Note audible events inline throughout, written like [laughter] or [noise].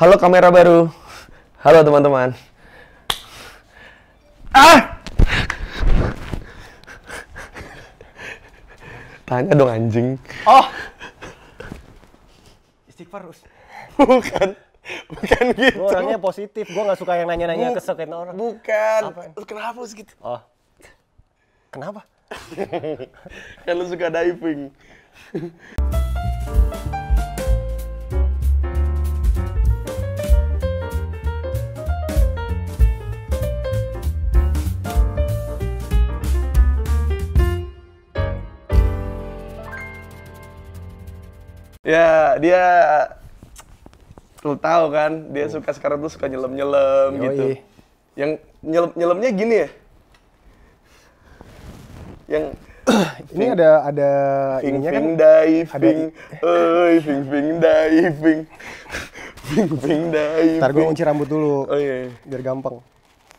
Halo kamera baru. Halo teman-teman. Ah! Tanya dong anjing. Oh. Istighfar, Us. Bukan. Bukan gitu. Soalnya positif. Gua nggak suka yang nanya-nanya kesekian orang. Bukan. Apa? Kenapa Us gitu? Oh. Kenapa? Kalau [laughs] kan suka diving. ya dia lu tahu kan dia oh. suka sekarang tuh suka nyelam nyelam gitu yang nyelam nyelamnya gini ya yang [clears throat] ini ada ada fing, ininya fing, kan diving oi fing fing diving [laughs] fing fing diving Tar gue ngunci rambut dulu oh, iya, iya. biar gampang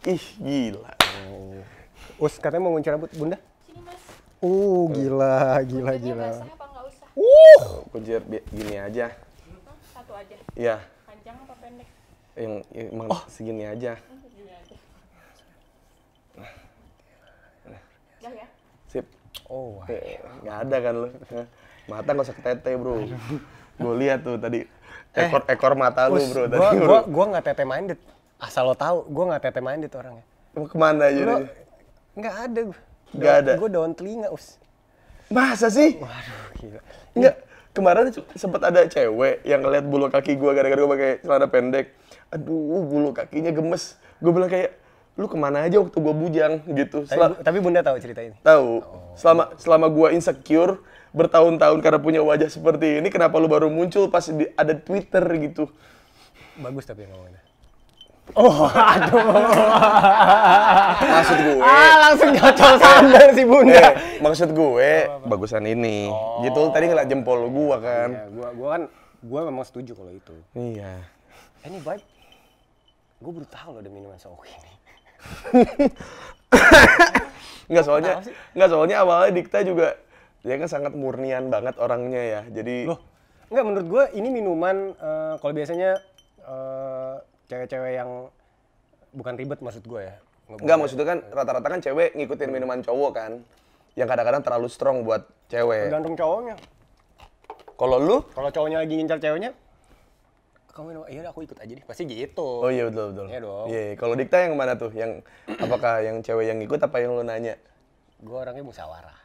ih gila oh. us katanya mau ngunci rambut bunda Oh, gila, gila, gila. Uh, kunjir gini aja. Satu aja. Iya. Panjang apa pendek? Yang emang oh. segini aja. aja. Nah. ya? Sip. Oh, wow. Eh, gak ada kan lu. Mata gak usah ketete, bro. gue lihat tuh tadi eh. ekor eh, ekor mata lu, bro. Tadi, gua, bro. Gua, gua gak tete minded. Asal lo tahu, gua gak tete minded orangnya. Kemana aja? Enggak ada gue. Gak ada. Gue daun telinga, us. Masa sih? Waduh, gila. Enggak, kemarin sempat ada cewek yang ngeliat bulu kaki gue gara-gara gue pakai celana pendek. Aduh, bulu kakinya gemes. Gue bilang kayak, lu kemana aja waktu gue bujang gitu. Sel tapi, tapi bunda tahu cerita ini. Tahu. Oh. Selama selama gue insecure bertahun-tahun karena punya wajah seperti ini, kenapa lu baru muncul pas ada Twitter gitu? Bagus tapi ngomongnya. Oh, aduh. maksud gue. Ah, langsung gacor sandal si Bunda. Eh, maksud gue oh, bagusan ini. Gitu, oh. Gitu tadi ngeliat jempol gua kan. Iya, gua gua kan gua memang setuju kalau itu. Iya. Ini baik. Gua baru tahu loh ada minuman sok ini. Enggak soalnya, enggak soalnya awalnya Dikta juga dia kan sangat murnian banget orangnya ya. Jadi Loh, enggak menurut gua ini minuman uh, kalau biasanya uh, cewek-cewek yang bukan ribet maksud gue ya. Enggak maksudnya kan rata-rata kan cewek ngikutin hmm. minuman cowok kan. Yang kadang-kadang terlalu strong buat cewek. Tergantung cowoknya. Kalau lu? Kalau cowoknya lagi ngincar ceweknya, kamu minum, iya aku ikut aja deh. Pasti gitu. Oh iya betul betul. Iya dong. Iya, yeah, kalau Dikta yang mana tuh? Yang apakah yang cewek yang ngikut apa yang lu nanya? Gue orangnya musyawarah.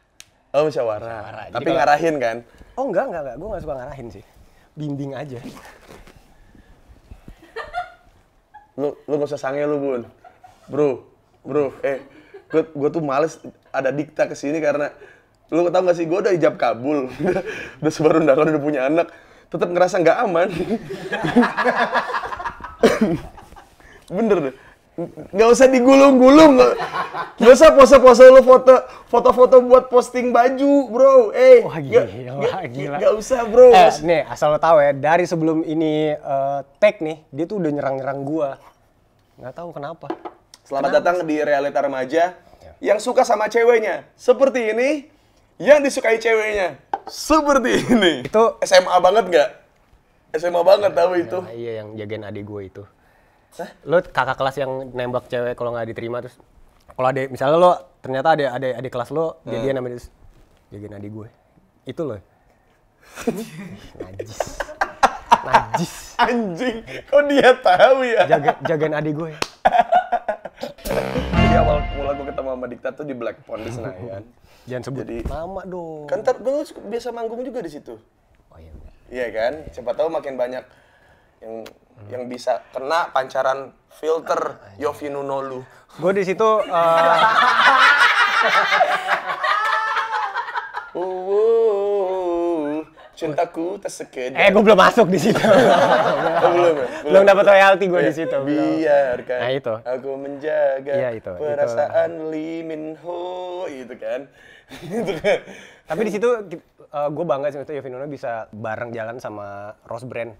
Oh musyawarah. musyawarah. Tapi kalo... ngarahin kan? Oh enggak enggak enggak, gue enggak suka ngarahin sih. Bimbing aja lu lu gak usah sange lu bun bro bro eh gue gue tuh males ada dikta kesini karena lu tau gak sih gue udah ijab kabul [laughs] udah sebaru undangan udah punya anak tetap ngerasa nggak aman [laughs] bener deh nggak usah digulung-gulung nggak usah pose-pose lo foto foto-foto buat posting baju bro eh Wah, gila, gak, Gak usah bro eh, nih asal lo tahu ya dari sebelum ini uh, tag nih dia tuh udah nyerang-nyerang gua nggak tahu kenapa selamat kenapa? datang di realita remaja ya. yang suka sama ceweknya seperti ini yang disukai ceweknya seperti ini itu SMA banget nggak SMA banget ya, tahu ya, itu iya yang jagain adik gue itu Hah? Lo kakak kelas yang nembak cewek kalau nggak diterima terus kalau ada misalnya lo ternyata ada ada ada kelas lo hmm. dia namanya terus gini adik gue. Itu lo [laughs] najis. Najis. Anjing, kok dia tahu ya? Jaga, jagain adik gue. Jadi awal mulai gue ketemu sama Dikta tuh di Black Pond di Senayan. Jangan sebut Jadi, nama dong. Kan ntar biasa manggung juga di situ. Oh iya. Iya kan? Siapa tahu makin banyak yang hmm. yang bisa kena pancaran filter ah, iya. Yovinu Nolu. Gue di situ. [laughs] Uh... cintaku tersekedar. Eh, gue belum masuk di situ. [laughs] Oh, ya? belum, belum. Ya, belum dapat royalti gue di situ. Biarkan. Nah, itu. Aku menjaga ya, itu. perasaan itu. Lee Min Ho, itu kan. Tapi di situ uh, eh, gue bangga sih itu Yovinuna bisa bareng jalan sama Rose Brand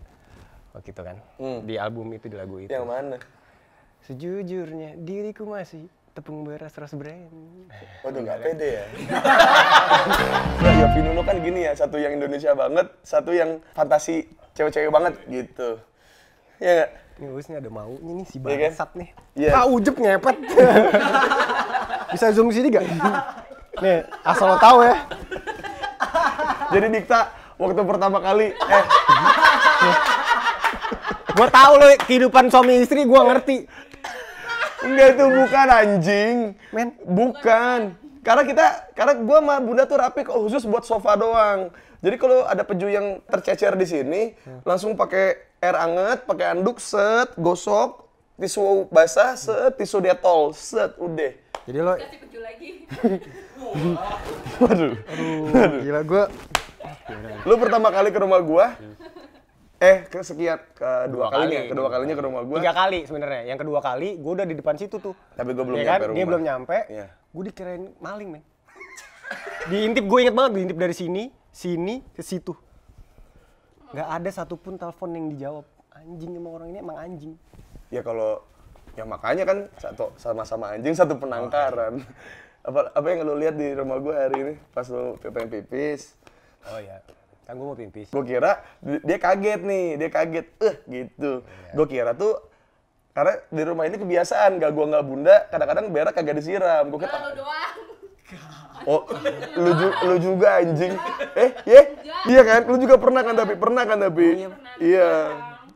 gitu kan hmm. di album itu di lagu itu yang mana sejujurnya diriku masih tepung beras ras brand. Waduh nggak pede ya. ya Vino kan gini ya, satu yang Indonesia banget, satu yang fantasi cewek-cewek banget gitu. Ya gak? Nih Luis ada mau nih si iya kan? bangsat yeah, kan? nih. Yeah. Ah ujep ngepet. Bisa zoom sini gak? Nih, asal lo tau ya. Jadi Dikta, waktu pertama kali, eh, gue tahu lo kehidupan suami istri gue ngerti. Udah itu bukan anjing, men. Bukan. Karena kita, karena gue sama Bunda tuh rapi kok khusus buat sofa doang. Jadi kalau ada peju yang tercecer di sini, langsung pakai air anget, pakai anduk, set, gosok, tisu basah, set, tisu detol, set, udah. Jadi lo kasih peju lagi. [laughs] Waduh. Aduh, Gila gue. Lu pertama kali ke rumah gua, Eh, ke sekian kedua dua kalinya, kali. kedua kalinya ke rumah gue. Tiga kali sebenarnya. Yang kedua kali gue udah di depan situ tuh. Tapi gua belum ya nyampe kan? rumah. Dia belum nyampe. Iya. Gue dikirain maling, men. [laughs] diintip gue inget banget diintip dari sini, sini ke situ. Gak ada satupun telepon yang dijawab. Anjing emang orang ini emang anjing. Ya kalau ya makanya kan satu sama-sama anjing satu penangkaran. Oh. Iya. [laughs] apa apa yang lu lihat di rumah gue hari ini pas lu pengen pipis? Oh ya kan gue mau pipis gue kira dia kaget nih dia kaget eh gitu yeah. gue kira tuh karena di rumah ini kebiasaan gak gue nggak bunda kadang-kadang berak kagak disiram gue kira [laughs] Oh, lu, ju lu juga anjing. Iya. Eh, ye, yeah. iya kan? Lu juga pernah kan tapi pernah kan tapi. Iya. iya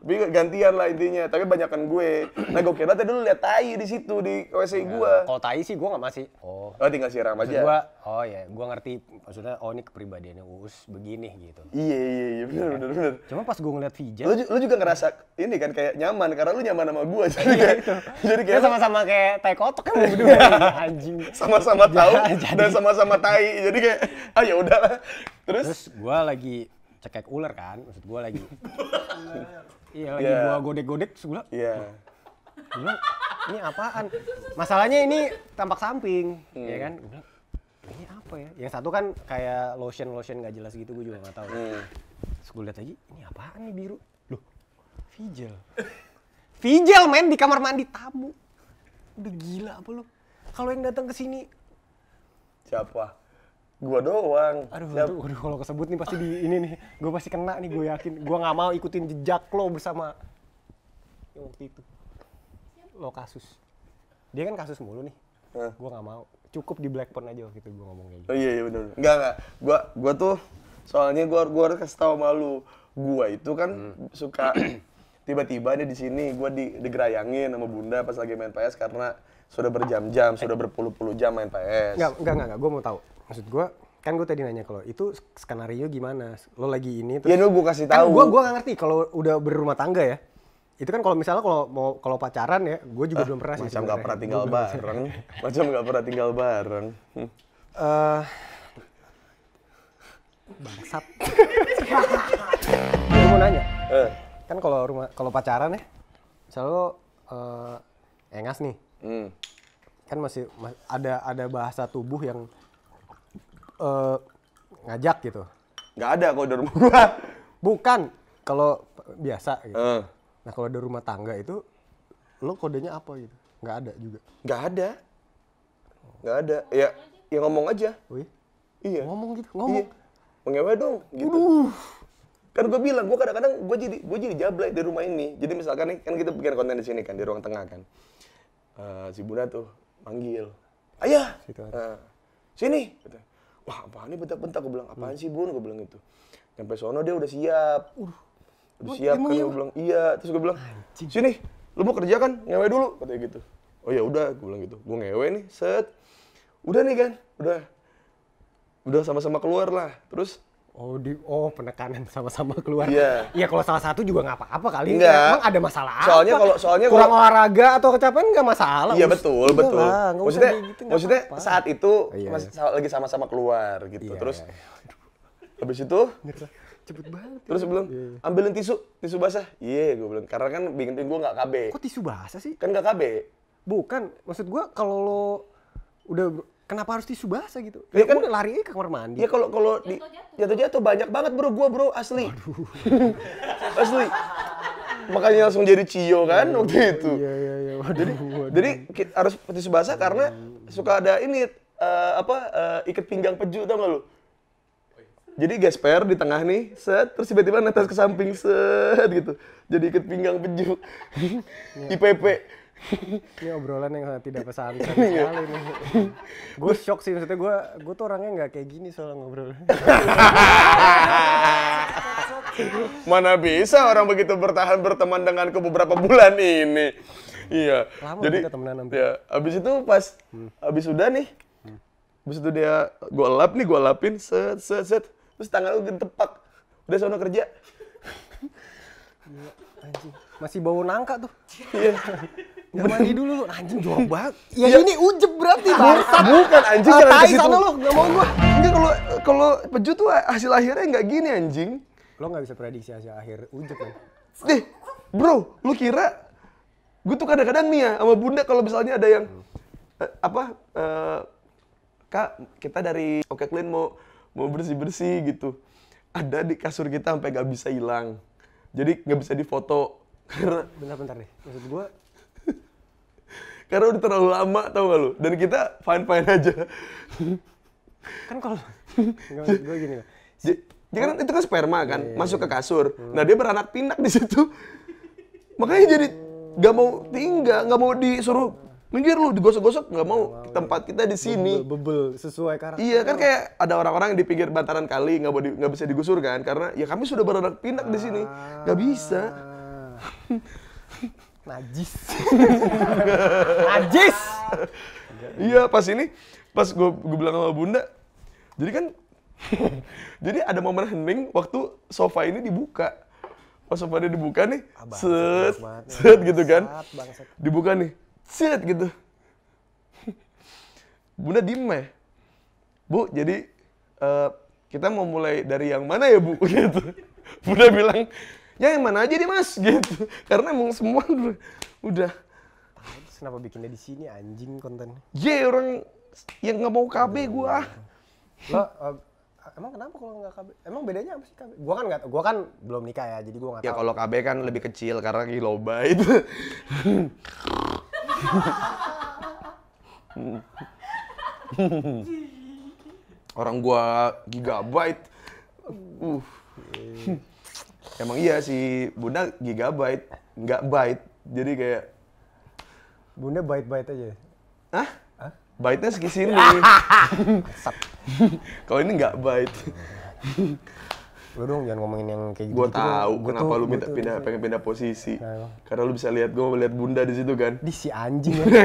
tapi gantian lah intinya tapi banyakan gue nah gue kira tadi lu lihat tai di situ di WC ya, gue kalau tai sih gue nggak masih oh oh tinggal siram aja gue oh ya gue ngerti maksudnya oh ini kepribadiannya uus begini gitu iya iya iya benar iya kan? benar benar cuma pas gue ngeliat Vijay lu, juga ngerasa ini kan kayak nyaman karena lu nyaman sama gue [laughs] iya, jadi kayak, gitu. sama-sama kayak tai kotok kan [laughs] berdua iya, anjing sama-sama tahu dan sama-sama tai jadi kayak ah ya udahlah terus terus gue lagi cekek ular kan maksud gue lagi [laughs] Iya lagi yeah. gua godek-godek sebelah. Iya. Yeah. ini apaan? Masalahnya ini tampak samping, hmm. ya kan? ini apa ya? Yang satu kan kayak lotion lotion nggak jelas gitu, gue juga nggak tahu. Hmm. gue lihat aja, ini apaan nih biru? Loh, Vigil. Vigil main di kamar mandi tamu. Udah gila apa lo? Kalau yang datang ke sini siapa? gua doang. Aduh, Siap? aduh, aduh kalau kesebut nih pasti di [laughs] ini nih. Gua pasti kena nih, gue yakin. Gua nggak mau ikutin jejak lo bersama yang waktu itu. Lo kasus. Dia kan kasus mulu nih. Huh? Gua nggak mau. Cukup di blackboard aja waktu itu gua ngomong kayak gitu. Oh iya iya benar. Enggak enggak. Gue gua tuh soalnya gue gua harus kasih tau malu. Gua itu kan hmm. suka [clears throat] tiba-tiba ada di sini gua di digerayangin sama Bunda pas lagi main PS karena sudah berjam-jam, sudah eh. berpuluh-puluh jam main PS. Enggak, enggak, enggak, Gue mau tahu maksud gue kan gue tadi nanya kalau itu skenario gimana lo lagi ini ya, terus ya lo gue kasih kan tahu kan gue gue gak ngerti kalau udah berumah tangga ya itu kan kalau misalnya kalau mau kalau pacaran ya gue juga ah, belum pernah macam sih macam gak pernah tinggal bareng macam hm. gak pernah tinggal bareng uh, bangsat gue mau nanya uh. kan kalau rumah kalau pacaran ya selalu uh, eh, engas nih hmm. kan masih ada ada bahasa tubuh yang uh, ngajak gitu? Nggak ada kalau di rumah gua. Bukan, kalau biasa gitu. Uh. Nah kalau di rumah tangga itu, lo kodenya apa gitu? Nggak ada juga. Nggak ada. Nggak ada. Ya, ya ngomong aja. Wih. Iya. Ngomong gitu, ngomong. Iya. Mengewe dong gitu. Uduh. Kan gue bilang, gue kadang-kadang gue jadi gue jadi jablay di rumah ini. Jadi misalkan nih, kan kita bikin konten di sini kan, di ruang tengah kan. Uh, si Bunda tuh manggil, ayah, uh, sini. Gitu wah apaan nih bentak-bentak gue bilang apaan hmm. sih bun gue bilang gitu sampai sono dia udah siap udah siap kan iya, gue bilang iya terus gue bilang Anjing. sini lu mau kerja kan ngewe dulu katanya gitu oh ya udah gue bilang gitu gue ngewe nih set udah nih kan udah udah sama-sama keluar lah terus Oh, di oh penekanan [laughs] sama-sama keluar. Iya. Yeah. Iya, kalau salah satu juga nggak apa-apa kali. Enggak. Ya, emang ada masalah soalnya Kalau, soalnya kurang kalo, olahraga atau kecapean nggak masalah. Iya, betul, Ust, iya betul. Lah, maksudnya gitu, maksudnya apa -apa. saat itu oh, iya, mas, iya. lagi sama-sama keluar gitu. Iya, Terus iya. iya. habis itu cepet banget. Terus ya. belum iya, iya. ambilin tisu, tisu basah. Iya, yeah, gue bilang karena kan bikin gue nggak KB. Kok tisu basah sih? Kan nggak KB. Bukan, maksud gue kalau lo udah kenapa harus tisu basah gitu? Ya, ya kan udah lari ke kamar mandi. Ya kalau kalau di jatuh-jatuh banyak banget bro gua bro asli. Aduh. asli. Makanya langsung jadi Cio kan Aduh, iya, waktu iya, itu. Iya iya iya. Waduh, jadi waduh. jadi kita harus tisu basah karena suka ada ini uh, apa uh, ikat pinggang peju tau gak lu? Jadi gesper di tengah nih, set, terus tiba-tiba netes ke samping, set gitu. Jadi ikat pinggang peju. IPP. Iya ini obrolan yang sangat tidak pesantren [laughs] sekali iya. nih. Gue shock sih maksudnya gue gue tuh orangnya nggak kayak gini soal ngobrol. [laughs] Mana bisa orang begitu bertahan berteman denganku beberapa bulan ini. Iya. Lama Jadi kita temenan Ya, abis itu pas hmm. abis sudah nih. Hmm. Abis itu dia gue lap nih, gue lapin set set set. Terus tangan lu gentepak. Udah sono kerja. Iya, Masih bau nangka tuh. Iya. [laughs] Gak mandi dulu lu, anjing jorok banget. Ya, ya, ini ujeb berarti ah, bangsat. Bukan anjing jangan ah, ke situ. sana lu, gak mau gua. Enggak kalau kalau peju tuh hasil akhirnya nggak gini anjing. Lo nggak bisa prediksi hasil akhir ujeb ya. Kan? Deh, bro, lu kira gue tuh kadang-kadang nih ya sama bunda kalau misalnya ada yang eh, apa eh, kak kita dari Oke Clean mau mau bersih bersih gitu ada di kasur kita sampai nggak bisa hilang jadi nggak bisa difoto [laughs] karena bentar-bentar deh maksud gue karena udah terlalu lama tau gak lu. Dan kita fine fine aja. kan kalau [laughs] gue gini lah Dia, ya kan itu kan sperma kan, yeah, iya, masuk iya. ke kasur. Hmm. Nah dia beranak pinak di situ. Makanya jadi gak mau tinggal, gak mau disuruh minggir lu digosok-gosok nggak mau tempat kita di sini bebel, sesuai karakter iya kan kayak ada orang-orang yang di pinggir bantaran kali nggak boleh nggak bisa digusur kan karena ya kami sudah beranak pinak di sini nggak bisa ah. [laughs] najis [laughs] najis iya pas ini pas gue gue bilang sama bunda jadi kan [laughs] jadi ada momen hening waktu sofa ini dibuka pas sofa ini dibuka nih Abang, ah, set set gitu kan dibuka nih set gitu [laughs] bunda diem ya bu jadi eh, kita mau mulai dari yang mana ya bu gitu bunda bilang ya yang mana aja deh mas [laughs] gitu karena emang semua udah kenapa bikinnya di sini anjing kontennya ya yeah, orang yang nggak mau KB gua lo eh, emang kenapa kalau nggak KB emang bedanya apa sih KB gua kan nggak Gue kan belum nikah ya jadi gue nggak ya kalau KB kan lebih kecil karena kiloba [laughs] orang gua gigabyte uh iya emang iya si bunda gigabyte nggak byte jadi kayak bunda byte byte aja ah byte nya sini kalau ini nggak byte lu dong jangan ngomongin yang kayak gitu. Gua gitu tahu gua kenapa tuh, lu minta pindah pengen pindah posisi. Nah, Karena lu bisa lihat gua lihat Bunda di situ kan. Di si anjing ya. [laughs] Eh,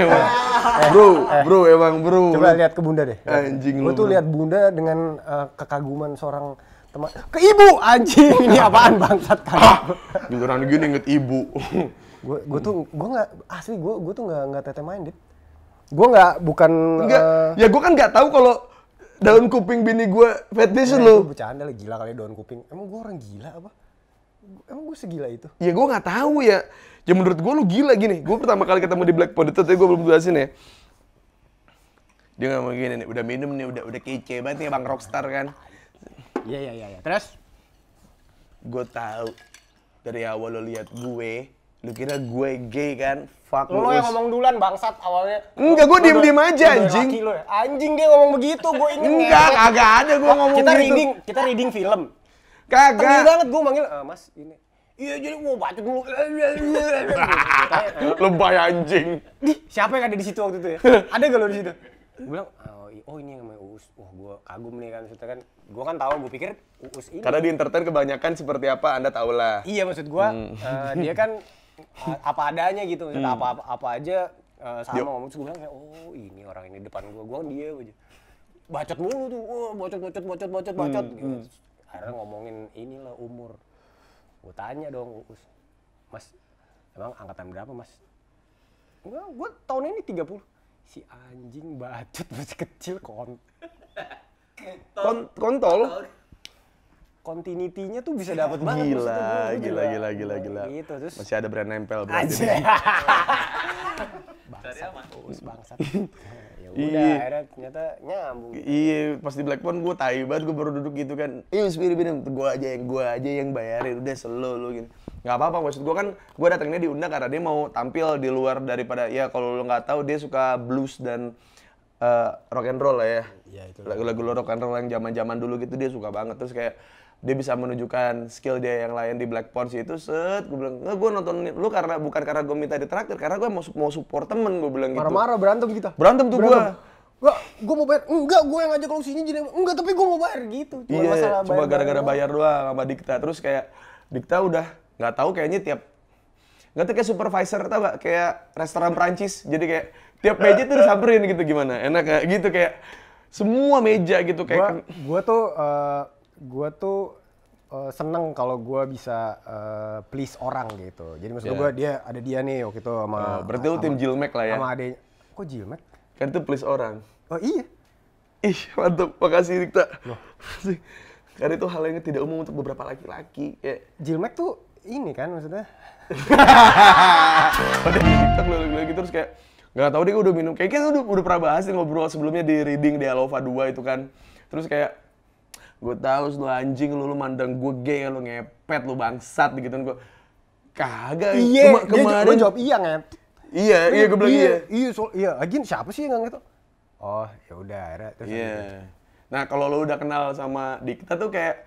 eh, bro, eh. bro emang bro. Coba lihat ke Bunda deh. Anjing lu, lu. tuh lihat Bunda dengan uh, kekaguman seorang sama ke ibu anjing [laughs] ini apaan bangsat kan ah, giliran gini inget ibu gue [laughs] gue tuh gue nggak asli gue gue tuh nggak nggak tete dit gue nggak bukan Enggak. Uh, eh, ya gue kan nggak tahu kalau daun kuping bini gue fetish nah, iya, lo bercanda lah gila kali daun kuping emang gue orang gila apa emang gue segila itu ya gue nggak tahu ya ya menurut gue lu gila gini gue pertama kali ketemu di Black Pod itu tapi gue belum sih ya dia ngomong gini nih udah minum nih udah udah kece banget nih bang rockstar kan Iya, iya iya iya. Terus? Gue tahu dari awal lo liat gue, lu kira gue gay kan? Fuck lo Lo yang ngomong duluan bangsat awalnya. Enggak, gue diem diem aja anjing. ya. anjing dia ngomong begitu, gue inget. Enggak, kagak ada gue ngomong kita begitu. Reading, kita reading film. Kagak. Tengil banget gue manggil, ah, mas ini. Iya jadi mau baca dulu. [laughs] Ah, Lebay anjing. Di Siapa yang ada di situ waktu itu ya? [laughs] Ada gak lo di situ? gue bilang oh, oh ini yang namanya uus wah gue kagum nih kan maksudnya kan gue kan tahu gue pikir uus ini karena di entertain kebanyakan seperti apa anda tahu lah iya maksud gue hmm. uh, dia kan [laughs] apa adanya gitu hmm. apa, apa apa aja uh, sama ngomong gue bilang kayak oh ini orang ini depan gue gue kan dia aja bacot mulu tuh oh, bacot bacot bacot bacot hmm, bacot hmm. Gitu. akhirnya ngomongin inilah umur gue tanya dong uus mas emang angkatan berapa mas gue gue tahun ini tiga puluh si anjing bacot masih kecil kon kon kontol continuity-nya tuh bisa dapat banget gila, gila, gila gila gila gila gitu terus masih ada brand nempel berarti aja [laughs] bangsat bangsat [laughs] Iya. udah akhirnya ternyata nyambung iya pas di Blackpon gue tai banget gue baru duduk gitu kan iya spirit bidang gue aja yang gue aja yang bayarin udah selo lu gitu Gak apa-apa maksud gue kan gue datangnya diundang karena dia mau tampil di luar daripada ya kalau lo nggak tahu dia suka blues dan uh, rock and roll lah ya. Iya itu. Lagu-lagu rock and roll yang zaman-zaman dulu gitu dia suka banget. Terus kayak dia bisa menunjukkan skill dia yang lain di Black Pons itu set gue bilang nggak gue nonton lu karena bukan karena gue minta di traktir karena gue mau mau support temen gue bilang gitu marah-marah berantem kita berantem tuh gue Enggak, gue mau bayar. Enggak, gue yang ngajak lo sini jadi enggak, tapi gue mau bayar gitu. Cuma iya, masalah cuma gara-gara bayar, bayar doang sama Dikta. Terus kayak Dikta udah nggak tahu kayaknya tiap nggak tahu kayak supervisor tau gak kayak restoran Prancis. Jadi kayak tiap meja tuh disamperin gitu gimana. Enak gak? gitu kayak semua meja gitu kayak gua, kan. gua tuh uh, gue tuh uh, seneng kalau gue bisa uh, please orang gitu. Jadi maksud yeah. gue iya. dia ada dia nih waktu itu sama. Oh, berarti lu tim Jilmek lah ya? Sama adanya. Kok Jilmek? Kan tuh please orang. Oh iya. Ih mantep makasih Rikta Loh. Karena itu hal yang tidak umum untuk beberapa laki-laki. Ya. Jilmek tuh ini kan maksudnya. Pada [laughs] ngeliat-ngeliat lagi terus kayak nggak tahu deh gue udah minum. Kayaknya udah udah pernah bahas ngobrol sebelumnya di reading di Alova 2 itu kan. Terus kayak gue tau, lu anjing lu lu mandang gue gay lu ngepet lu bangsat gitu gue kagak iya kemarin dia jawab iya ngepet iya iya gue bilang iya, iya iya so, iya lagi siapa sih yang gitu oh ya udah akhirnya terus yeah. nah kalau lu udah kenal sama Dikta tuh kayak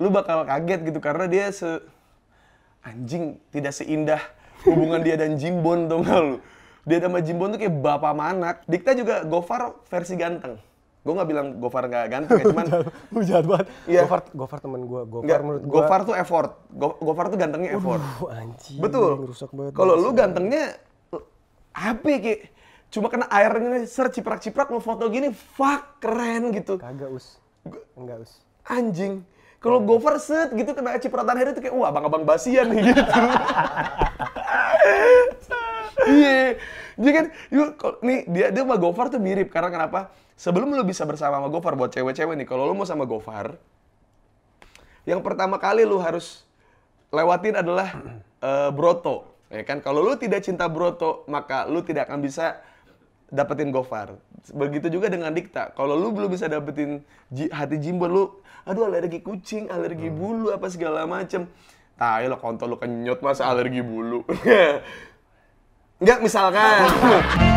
lu bakal kaget gitu karena dia se anjing tidak seindah hubungan dia dan Jimbon dong lu dia sama Jimbon tuh kayak bapak manak. Dikta juga Gofar versi ganteng Gue nggak bilang Gofar nggak ganteng, ya, cuman [laughs] lu jahat banget. Iya. Gofar, Gofar temen gue. Gofar Nggak, menurut Gofar tuh effort. Gofar tuh gantengnya effort. Betul. Kalau lu gantengnya HP ki. Cuma kena airnya ser ciprak-ciprak foto gini, fuck keren gitu. Kagak us. Enggak us. Anjing. Kalau hmm. Gofar set gitu kena cipratan airnya itu kayak wah abang-abang basian nih [laughs] gitu. Iya. Jadi kan, yuk, nih dia dia sama Gofar tuh mirip karena kenapa? sebelum lu bisa bersama sama Gofar buat cewek-cewek nih, kalau lu mau sama Gofar, yang pertama kali lu harus lewatin adalah uh, [clears throat] Broto. Ya kan, kalau lu tidak cinta Broto, maka lu tidak akan bisa dapetin Gofar. Begitu juga dengan Dikta. Kalau lu belum bisa dapetin hati Jimbo, lu aduh alergi kucing, alergi hmm. bulu apa segala macem. Tahu lo kontol lo kenyot masa alergi bulu. [laughs] Enggak, misalkan.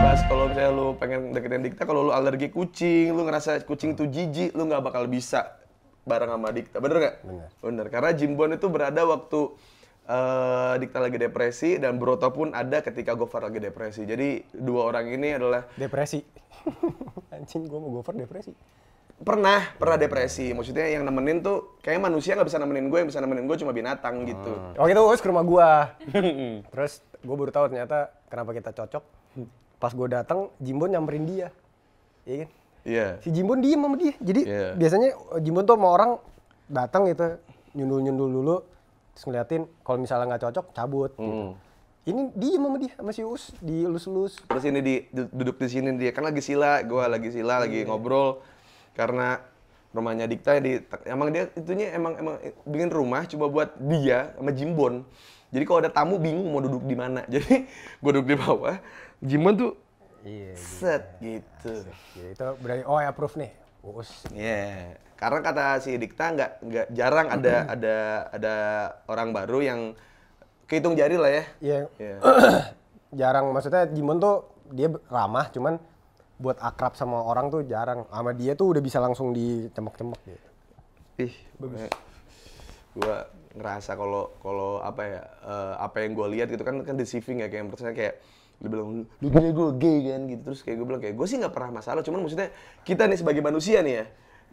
Bas, [laughs] kalau misalnya lu pengen deketin Dikta, kalau lu alergi kucing, lu ngerasa kucing tuh jijik, lu nggak bakal bisa bareng sama Dikta. Bener nggak? Bener. Bener. Karena Jimbon itu berada waktu uh, Dikta lagi depresi dan Broto pun ada ketika Gofar lagi depresi. Jadi dua orang ini adalah depresi. [laughs] Anjing gua mau Gofar depresi. Pernah, pernah depresi. Maksudnya yang nemenin tuh kayak manusia nggak bisa nemenin gue, yang bisa nemenin gue cuma binatang gitu. Oh, itu terus ke rumah gua. [laughs] terus gue baru tahu ternyata kenapa kita cocok pas gue datang Jimbon nyamperin dia iya kan iya yeah. si Jimbon diem sama dia jadi yeah. biasanya eh, Jimbon tuh sama orang datang gitu nyundul nyundul dulu terus ngeliatin kalau misalnya nggak cocok cabut mm. ini diem sama dia sama si Us di dielus elus terus ini di duduk di sini dia kan lagi sila gue lagi sila lagi lagi iya. ngobrol karena rumahnya Dikta di emang dia itunya emang emang eh, bikin rumah coba buat dia sama Jimbon jadi kalau ada tamu bingung mau duduk di mana. [laughs] Jadi gue duduk di bawah, Jimon tuh iya, set iya. gitu. Ya, itu berani. oh ya proof nih. Us. Iya. Yeah. Karena kata si Dikta nggak nggak jarang ada ada ada orang baru yang kehitung jari lah ya. Iya. Yeah. Iya. [clears throat] Yeah. jarang maksudnya Jimon tuh dia ramah cuman buat akrab sama orang tuh jarang. Sama dia tuh udah bisa langsung dicemek-cemek gitu. Ih, bagus. Gue ngerasa kalau kalau apa ya uh, apa yang gue lihat gitu kan kan deceiving ya kayak percaya kayak dia bilang lu kira gue gay kan gitu terus kayak gue bilang kayak gue sih nggak pernah masalah cuman maksudnya kita nih sebagai manusia nih ya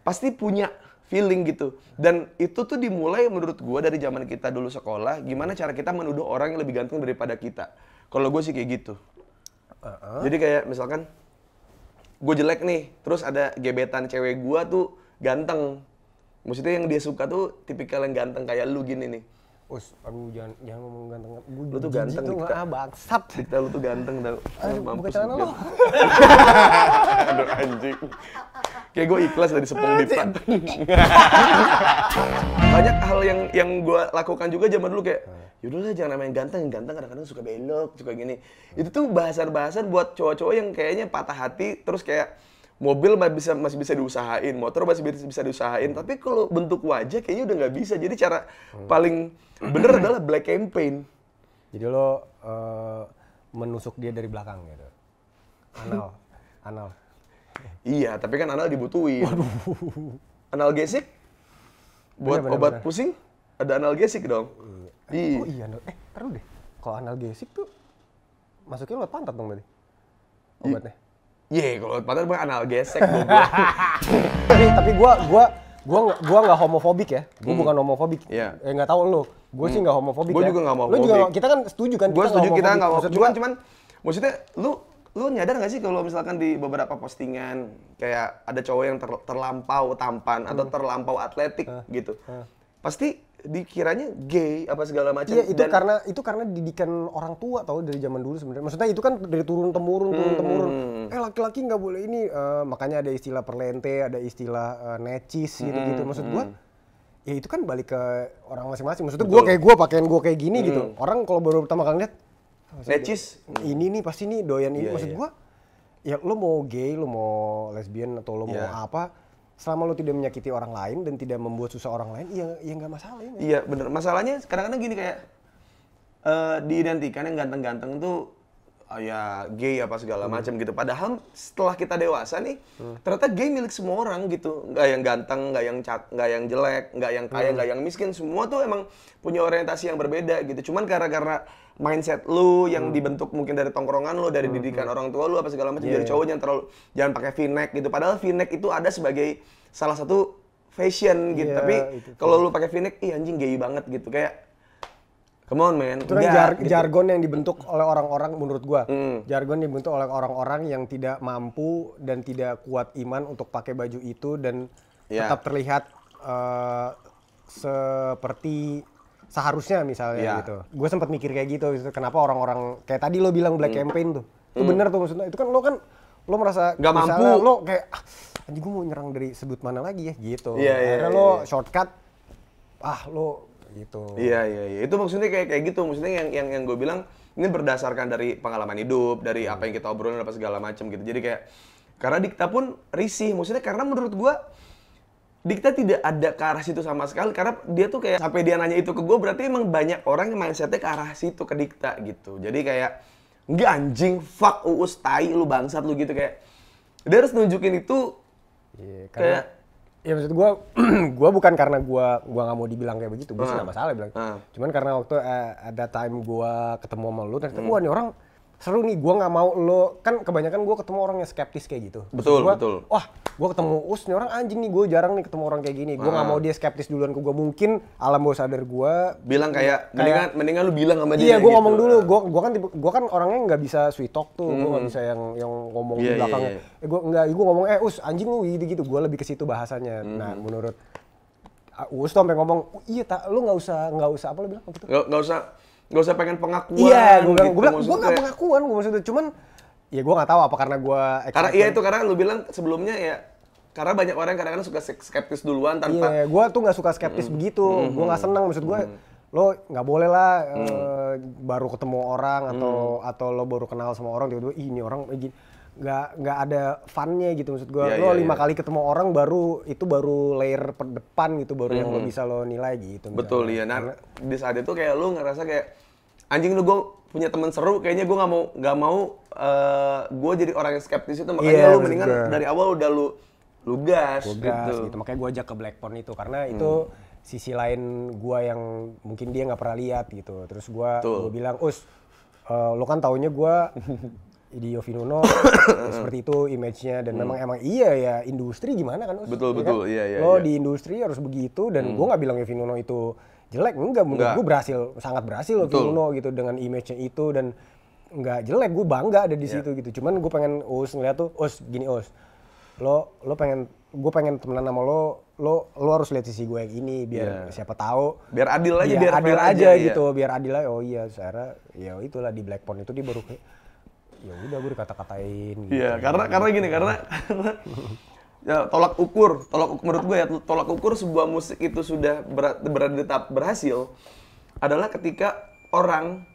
pasti punya feeling gitu dan itu tuh dimulai menurut gue dari zaman kita dulu sekolah gimana cara kita menuduh orang yang lebih ganteng daripada kita kalau gue sih kayak gitu uh-uh. jadi kayak misalkan gue jelek nih terus ada gebetan cewek gue tuh ganteng Maksudnya yang dia suka tuh tipikal yang ganteng kayak lu gini nih. Us, aduh jangan jangan ngomong ganteng. Gua lu tuh ganteng tuh ah, enggak bangsat. Dikta lu tuh ganteng tau. Aduh, buka celana lu. [laughs] aduh anjing. Kayak gue ikhlas dari sepuluh Dikta. [laughs] Banyak hal yang yang gue lakukan juga zaman dulu kayak yaudahlah jangan namanya ganteng, ganteng kadang-kadang suka belok, suka gini. Itu tuh bahasan-bahasan buat cowok-cowok yang kayaknya patah hati terus kayak mobil masih bisa masih bisa diusahain, motor masih bisa, bisa diusahain, tapi kalau bentuk wajah kayaknya udah nggak bisa. Jadi cara hmm. paling bener adalah black campaign. Jadi lo uh, menusuk dia dari belakang gitu. Anal, [laughs] anal. Iya, tapi kan anal dibutuhin. Waduh. Analgesik? Buat bener, bener, obat bener. pusing? Ada analgesik dong. Iya. iya. Oh iya, eh perlu deh. Kalau analgesik tuh masukin lewat pantat dong berarti obatnya. I Iya, kalau padahal mah anal gesek [laughs] tapi tapi gua gua gua gua nggak homofobik ya. Gua hmm. bukan homofobik. Iya. Yeah. Eh nggak tahu lu. Gua hmm. sih nggak homofobik. Gua ya. juga nggak homofobik. Lu juga kita kan setuju kan? Gua kita setuju kita nggak homofobik. Cuman cuman maksudnya lu lu nyadar gak sih kalau misalkan di beberapa postingan kayak ada cowok yang ter, terlampau tampan hmm. atau terlampau atletik uh, gitu. Uh. Pasti dikiranya gay apa segala macam. Iya, itu dan, karena itu karena didikan orang tua tau dari zaman dulu sebenarnya. Maksudnya itu kan dari turun temurun turun temurun. Hmm. Eh laki-laki nggak boleh ini uh, makanya ada istilah perlente, ada istilah uh, necis gitu-gitu. Hmm, Maksud hmm. gua hmm. ya itu kan balik ke orang masing-masing. Maksudnya Betul. gua kayak gua pakaian gua kayak gini gitu. hmm. gitu. Orang kalau baru pertama kali lihat ah, necis ini nih pasti nih doyan ini. Yeah, Maksud yeah. gua ya lo mau gay, lo mau lesbian atau lo yeah. mau iya. apa selama lo tidak menyakiti orang lain dan tidak membuat susah orang lain, iya iya nggak masalah. Ya. Iya bener. Masalahnya kadang-kadang gini kayak uh, diidentikan yang ganteng-ganteng tuh uh, ya gay apa segala hmm. macam gitu. Padahal setelah kita dewasa nih, hmm. ternyata gay milik semua orang gitu. Nggak yang ganteng, nggak yang cat, nggak yang jelek, nggak yang kaya, hmm. nggak yang miskin. Semua tuh emang punya orientasi yang berbeda gitu. Cuman karena karena mindset lu yang hmm. dibentuk mungkin dari tongkrongan lu, dari hmm, didikan hmm. orang tua lu apa segala macam. Yeah. Jadi iya. cowok yang terlalu jangan pakai v-neck gitu. Padahal v-neck itu ada sebagai salah satu fashion iya, gitu. Yeah, Tapi kalau lu pakai v-neck, ih anjing gay banget gitu. Kayak Come on man. Itu kan Enggak, jar gitu. jargon yang dibentuk oleh orang-orang menurut gua. Hmm. Jargon yang dibentuk oleh orang-orang yang tidak mampu dan tidak kuat iman untuk pakai baju itu dan yeah. tetap terlihat uh, seperti seharusnya misalnya yeah. gitu. Gue sempat mikir kayak gitu, gitu, kenapa orang-orang kayak tadi lo bilang black hmm. campaign tuh. Itu hmm. bener tuh maksudnya. Itu kan lo kan lo merasa nggak mampu. Lo kayak ah, anjing gue mau nyerang dari sebut mana lagi ya gitu. Yeah, iya, Akhirnya yeah, lo yeah. shortcut ah lo gitu. Iya yeah, iya yeah, iya. Yeah. Itu maksudnya kayak kayak gitu. Maksudnya yang yang yang gue bilang ini berdasarkan dari pengalaman hidup, dari hmm. apa yang kita obrolin apa segala macam gitu. Jadi kayak karena kita pun risih. Maksudnya karena menurut gue di kita tidak ada ke arah situ sama sekali karena dia tuh kayak sampai dia nanya itu ke gue berarti emang banyak orang yang mindsetnya ke arah situ ke Dikta gitu jadi kayak nggak anjing fuck uus tai lu bangsat lu gitu kayak dia harus nunjukin itu yeah, karena, kayak ya maksud gue [clears throat] gue bukan karena gue gue nggak mau dibilang kayak begitu gue uh, sih ah. nggak masalah bilang uh, cuman karena waktu uh, ada time gue ketemu sama lu ternyata hmm. nih orang seru nih gue nggak mau lo kan kebanyakan gue ketemu orang yang skeptis kayak gitu betul gua, betul wah gue ketemu us nih orang anjing nih gue jarang nih ketemu orang kayak gini gue nggak ah. mau dia skeptis duluan ke gue mungkin alam bawah sadar gue bilang kayak, kayak mendingan mendingan lu bilang sama dia iya gue gitu. ngomong dulu gue ah. gue kan gue kan orangnya nggak bisa sweet talk tuh hmm. gue nggak bisa yang yang ngomong yeah, di iya, iya, belakangnya yeah, yeah. eh, gue nggak gue ngomong eh us anjing lu gitu gitu gue lebih ke situ bahasanya hmm. nah menurut ah, us tuh sampai ngomong iya tak lu nggak usah nggak usah apa lu bilang gitu. apa nggak usah Gak usah pengen pengakuan. Iya, gue gitu, bilang, gitu, gue bilang, gue pengakuan, gue maksudnya cuman ya gue gak tau apa karena gue karena iya itu karena lu bilang sebelumnya ya karena banyak orang kadang-kadang suka skeptis duluan tanpa iya yeah, gue tuh gak suka skeptis mm begitu mm -hmm. gue gak seneng maksud gue mm -hmm lo nggak boleh lah hmm. uh, baru ketemu orang atau hmm. atau lo baru kenal sama orang tiba-tiba Ih, ini orang eh, gini nggak nggak ada funnya gitu maksud gue yeah, lo yeah, lima yeah. kali ketemu orang baru itu baru layer depan gitu baru -hmm. yang lo hmm. bisa lo nilai gitu betul iya nah di saat itu kayak lo ngerasa kayak anjing lu gue punya temen seru kayaknya gue nggak mau nggak mau uh, eh, gue jadi orang yang skeptis itu makanya yeah, lu mendingan dari awal udah lu lu gas, gas gitu. gitu makanya gue ajak ke Blackpond itu karena hmm. itu sisi lain gua yang mungkin dia nggak pernah lihat gitu terus gua Tuh. gua bilang us uh, lo kan taunya gua [laughs] di Yovinuno [coughs] seperti itu image-nya dan hmm. memang emang iya ya industri gimana kan us betul ya betul kan? iya iya lo iya. di industri harus begitu dan hmm. gua nggak bilang Yovinuno itu jelek enggak menurut gua berhasil sangat berhasil lo Yovinono gitu dengan image-nya itu dan enggak jelek gua bangga ada di yeah. situ gitu cuman gua pengen us ngeliat tuh us gini us lo lo pengen gue pengen temenan sama lo lo lo harus lihat sisi gue yang ini biar yeah. siapa tahu biar adil aja biar, biar adil aja, aja iya. gitu biar adil aja oh iya secara ya itulah di Blackpon itu dia baru kayak ya udah gue dikata-katain gitu. Iya, yeah, karena karena gini, karena [laughs] ya tolak ukur, tolak ukur menurut gue ya tolak ukur sebuah musik itu sudah berat di tahap berhasil adalah ketika orang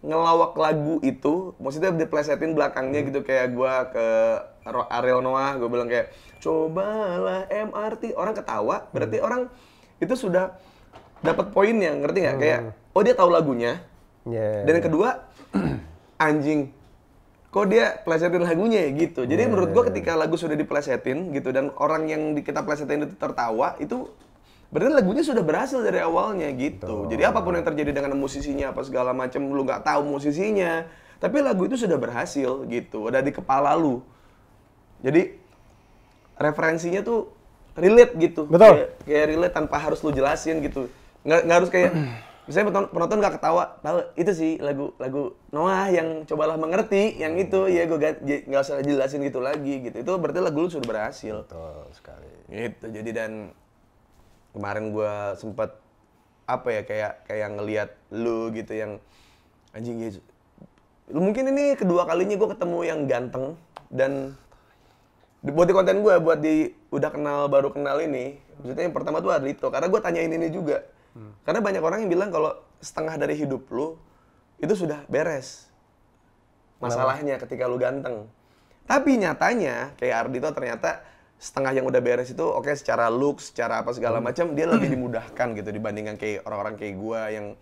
ngelawak lagu itu maksudnya diplesetin belakangnya gitu kayak gue ke Ariel Noah gue bilang kayak cobalah MRT orang ketawa berarti hmm. orang itu sudah dapat poin yang ngerti nggak hmm. kayak oh dia tahu lagunya yeah. dan yang kedua [clears throat] anjing kok dia plesetin lagunya ya gitu jadi yeah. menurut gue ketika lagu sudah diplesetin gitu dan orang yang kita plesetin itu tertawa itu berarti lagunya sudah berhasil dari awalnya gitu. Betul. Jadi apapun yang terjadi dengan musisinya apa segala macam lu nggak tahu musisinya, tapi lagu itu sudah berhasil gitu, ada di kepala lu. Jadi referensinya tuh relate gitu. Betul. Kayak, kayak relate tanpa harus lu jelasin gitu. Nggak, nggak harus kayak [clears throat] misalnya penonton, penonton nggak ketawa, tahu itu sih lagu lagu Noah yang cobalah mengerti, yang itu ya gue nggak usah jelasin gitu lagi gitu. Itu berarti lagu lu sudah berhasil. Betul sekali. Gitu. Jadi dan kemarin gue sempet apa ya kayak kayak ngelihat lu gitu yang anjing ya mungkin ini kedua kalinya gue ketemu yang ganteng dan buat di konten gue buat di udah kenal baru kenal ini maksudnya yang pertama tuh Adlito karena gue tanyain ini juga hmm. karena banyak orang yang bilang kalau setengah dari hidup lu itu sudah beres masalahnya ketika lu ganteng tapi nyatanya kayak Ardito ternyata setengah yang udah beres itu oke okay, secara look, secara apa segala hmm. macam dia lebih dimudahkan gitu dibandingkan kayak orang-orang kayak gua yang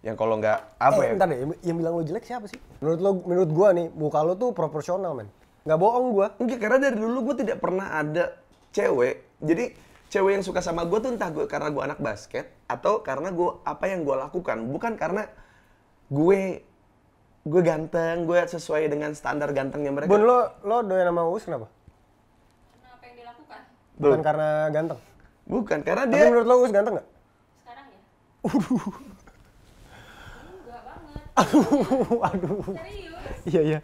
yang kalau nggak apa eh, ya? Bentar deh, yang bilang lo jelek siapa sih? Menurut lo, menurut gua nih, muka lo tuh proporsional men. Nggak bohong gua. Enggak, karena dari dulu gua tidak pernah ada cewek. Jadi cewek yang suka sama gua tuh entah gua karena gua anak basket atau karena gua apa yang gua lakukan, bukan karena gue gue ganteng, gue sesuai dengan standar gantengnya mereka. Bun lo lo doyan sama us kenapa? Bukan karena ganteng. Bukan karena dia. Tapi menurut lo Uus ganteng gak? Sekarang ya. Uduh. Enggak banget. aduh, aduh. Serius? Iya iya.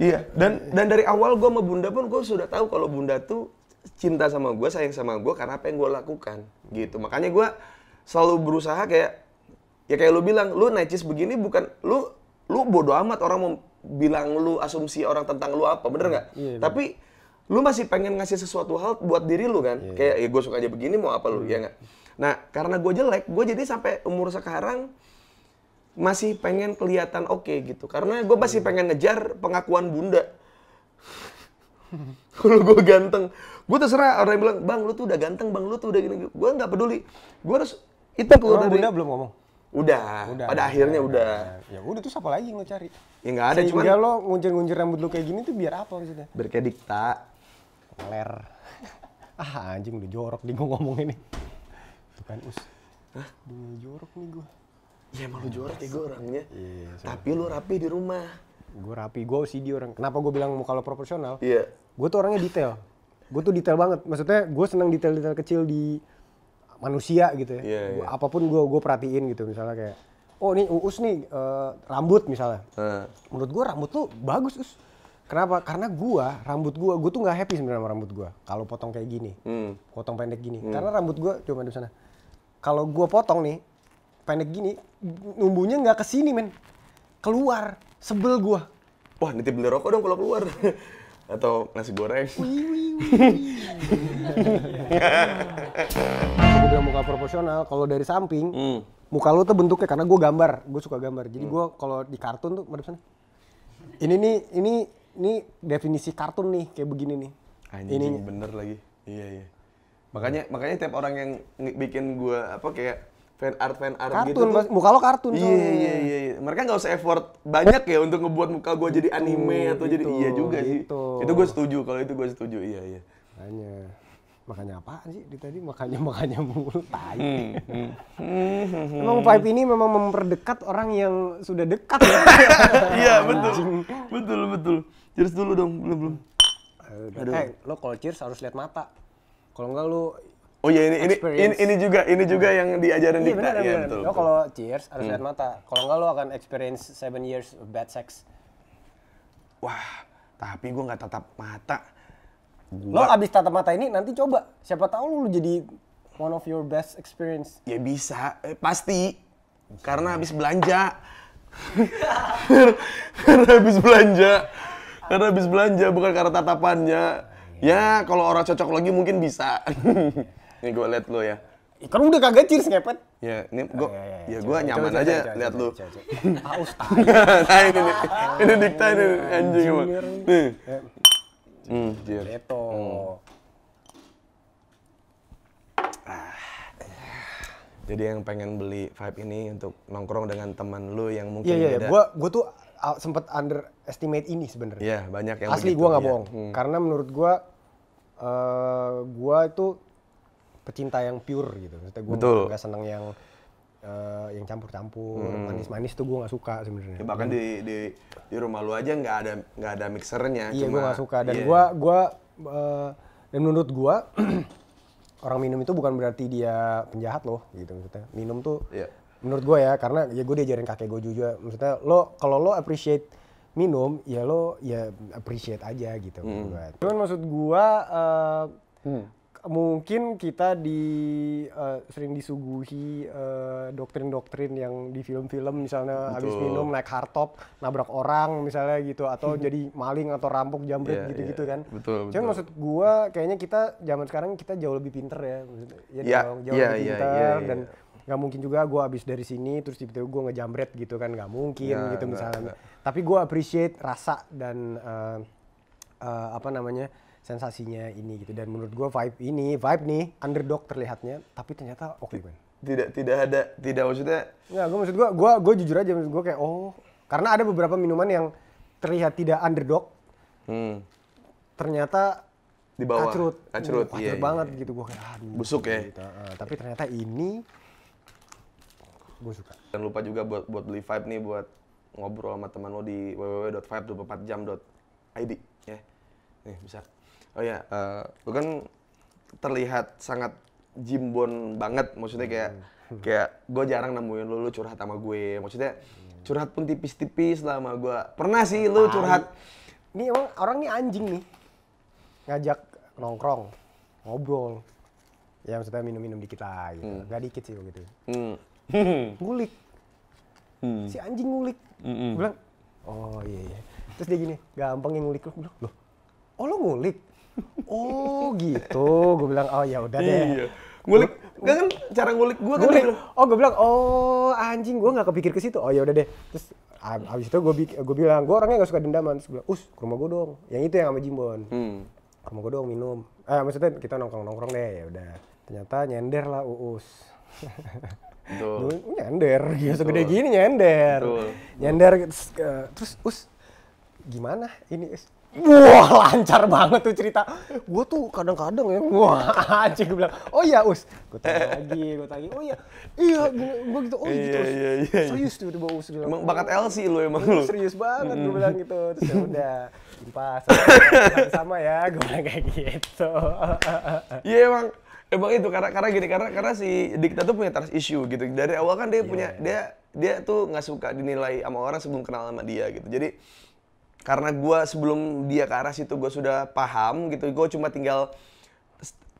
Iya. Dan dan dari awal gue sama Bunda pun gue sudah tahu kalau Bunda tuh cinta sama gue, sayang sama gue karena apa yang gue lakukan gitu. Makanya gue selalu berusaha kayak ya kayak lu bilang lu necis begini bukan lu lu bodoh amat orang mau bilang lu asumsi orang tentang lu apa bener nggak? Iya, iya, Tapi lu masih pengen ngasih sesuatu hal buat diri lu kan yeah. kayak ya gue suka aja begini mau apa lu ya nggak nah karena gue jelek gue jadi sampai umur sekarang masih pengen kelihatan oke okay, gitu karena gue masih hmm. pengen ngejar pengakuan bunda [laughs] kalau gue ganteng gue terserah orang yang bilang bang lu tuh udah ganteng bang lu tuh udah gini, gue nggak peduli gue harus itu keluar dari bunda belum ngomong udah, udah pada ya, akhirnya ya, udah ya, ya udah tuh siapa lagi yang lo cari ya nggak ada Sehingga lo nguncir-nguncir rambut lo kayak gini tuh biar apa maksudnya biar kayak dikta ler [laughs] ah anjing udah jorok nih gue ngomong ini tuh kan us Hah? udah jorok nih gue ya emang lu jorok ya gue orangnya iya, tapi lu rapi di rumah gue rapi gue dia orang kenapa gue bilang mau kalau proporsional iya yeah. gue tuh orangnya detail gue tuh detail banget maksudnya gue seneng detail-detail kecil di manusia gitu ya yeah, yeah. apapun gue gue perhatiin gitu misalnya kayak oh nih uus nih uh, rambut misalnya uh. menurut gue rambut tuh bagus us Kenapa? Karena gua rambut gua, gua tuh nggak happy sebenarnya sama rambut gua. Kalau potong kayak gini, hmm. potong pendek gini. Hmm. Karena rambut gua cuma di sana. Kalau gua potong nih pendek gini, numbunya nggak ke sini men. Keluar, sebel gua. Wah, nanti beli rokok dong kalau keluar. [laughs] Atau nasi goreng. Wih, wih, wih. Udah muka proporsional, kalau dari samping, hmm. muka lu tuh bentuknya karena gue gambar, Gue suka gambar. Jadi hmm. gua kalau di kartun tuh, mana sana? Ini nih, ini ini definisi kartun nih kayak begini nih. Anjing ini. bener lagi. Iya iya. Makanya makanya tiap orang yang bikin gua apa kayak fan art fan art kartun, gitu. Kartun muka lo kartun. Iya, iya iya iya. Mereka nggak usah effort banyak ya untuk ngebuat muka gua jadi gitu, anime atau gitu, jadi iya juga gitu. sih. Itu gua setuju kalau itu gua setuju. Iya iya. Makanya makanya apaan sih di tadi makanya makanya mulu tai. Hmm, hmm, hmm. Emang vibe ini memang memperdekat orang yang sudah dekat. Ya. [laughs] Iya betul. Betul betul. Cheers dulu dong, belum belum. Aduh. hey, eh, lo kalau cheers harus lihat mata. Kalau enggak lo Oh ya ini ini, ini ini juga ini juga yang diajarin di iya, bener, ya, betul. Lo kalau cheers harus hmm. lihat mata. Kalau enggak lo akan experience seven years of bad sex. Wah, tapi gue nggak tatap mata. Gua... Lo abis tatap mata ini nanti coba. Siapa tahu lo jadi one of your best experience. Ya bisa, eh, pasti. Karena habis belanja. [laughs] [laughs] Karena habis belanja karena habis belanja bukan karena tatapannya. Ya, kalau orang cocok lagi mungkin bisa. Ini [laughs] gue liat lo ya. kan udah kagak cheers ngepet. Ya, ini gue oh, ah, ya, ya, ya, ya gua coba, nyaman coba, aja coba, lihat lu. Ah, [laughs] nah, ini nih. Ini dikta ini anjing emang. Nih. Eh. Hmm, cheers. hmm. Ah, ya. Jadi yang pengen beli Vibe ini untuk nongkrong dengan teman lu yang mungkin Iya, iya, iya. gua gua tuh sempat underestimate ini sebenarnya. Iya, banyak yang Asli gue nggak iya. bohong. Hmm. Karena menurut gue uh, gue itu pecinta yang pure gitu. Maksudnya gue nggak seneng yang uh, yang campur-campur, hmm. manis-manis tuh gue nggak suka sebenarnya. Ya, bahkan iya. di, di di rumah lu aja nggak ada nggak ada mixernya. Iya, gue nggak suka. Dan yeah. gue gua, uh, dan menurut gue [clears throat] orang minum itu bukan berarti dia penjahat loh gitu maksudnya. Minum tuh yeah menurut gue ya karena ya gue diajarin kakek gue juga maksudnya lo kalau lo appreciate minum ya lo ya appreciate aja gitu hmm. Gue. cuman maksud gue uh, hmm. mungkin kita di uh, sering disuguhi doktrin eh, doktrin-doktrin yang di film-film misalnya Betul. habis minum naik hardtop nabrak orang misalnya gitu atau [laughs] jadi maling atau rampok jambret yeah, gitu-gitu yeah. kan Betul, cuman maksud gue kayaknya kita zaman sekarang kita jauh lebih pinter ya maksudnya iya ya yeah, dong, jauh yeah, lebih yeah, pinter yeah, yeah, yeah. dan iya nggak mungkin juga gue abis dari sini terus tiba-tiba gue ngejamret gitu kan nggak mungkin ya, gitu misalnya enggak. tapi gue appreciate rasa dan uh, uh, apa namanya sensasinya ini gitu dan menurut gue vibe ini vibe nih underdog terlihatnya tapi ternyata oke okay, tidak tidak ada tidak maksudnya nggak gue maksud gue gue jujur aja maksud gue kayak oh karena ada beberapa minuman yang terlihat tidak underdog hmm. ternyata di bawah kacrut kacrut, iya, iya, kacrut iya, banget iya. gitu gue kayak busuk gitu ya gitu. uh, tapi ternyata ini gue suka jangan lupa juga buat buat beli vibe nih buat ngobrol sama teman lo di www.vibe24jam.id ya nih bisa oh ya yeah. uh, lo kan terlihat sangat jimbon banget maksudnya kayak hmm. kayak gue jarang nemuin lo lo curhat sama gue maksudnya hmm. curhat pun tipis-tipis lah sama gue pernah sih lo curhat ini emang orang nih anjing nih ngajak nongkrong ngobrol ya maksudnya minum-minum dikit lah gitu hmm. gak dikit sih gitu hmm. Hmm. ngulik. Hmm. Si anjing ngulik. Hmm. Gue bilang, oh iya iya. Terus dia gini, gampang yang ngulik. Gue bilang, loh, oh lo ngulik? oh gitu. Gue bilang, oh ya udah deh. Iya. Ngulik, Gak kan cara ngulik gue kan ngulik. Gitu. Oh gue bilang, oh anjing gue gak kepikir ke situ. Oh ya udah deh. Terus abis itu gue bilang, gue orangnya gak suka dendaman. Terus gue bilang, us ke rumah gue dong. Yang itu yang sama Jimbon. Hmm. Ke rumah gue dong minum. Eh maksudnya kita nongkrong-nongkrong deh ya udah. Ternyata nyender lah Uus. [laughs] Betul. Dulu nyender, gitu [laughs] segede gini nyender. Betul. Nyender uh, terus us gimana ini us? Wah [laughs] lancar banget tuh cerita. Gue tuh kadang-kadang ya, [laughs] wah aja gue bilang, oh iya us, gue tanya lagi, gue tanya, oh iya, iya gue gitu, oh iya, gitu, iya, Iya, iya, serius tuh tiba us. Bilang, emang bakat LC lu iya, emang lu. Serius banget gue bilang gitu, terus ya udah impas, sama, sama ya, gue bilang kayak gitu. Iya emang, emang itu karena karena gini karena karena si Dikta tuh punya trust issue gitu dari awal kan dia yeah. punya dia dia tuh nggak suka dinilai sama orang sebelum kenal sama dia gitu jadi karena gue sebelum dia ke arah situ gue sudah paham gitu gue cuma tinggal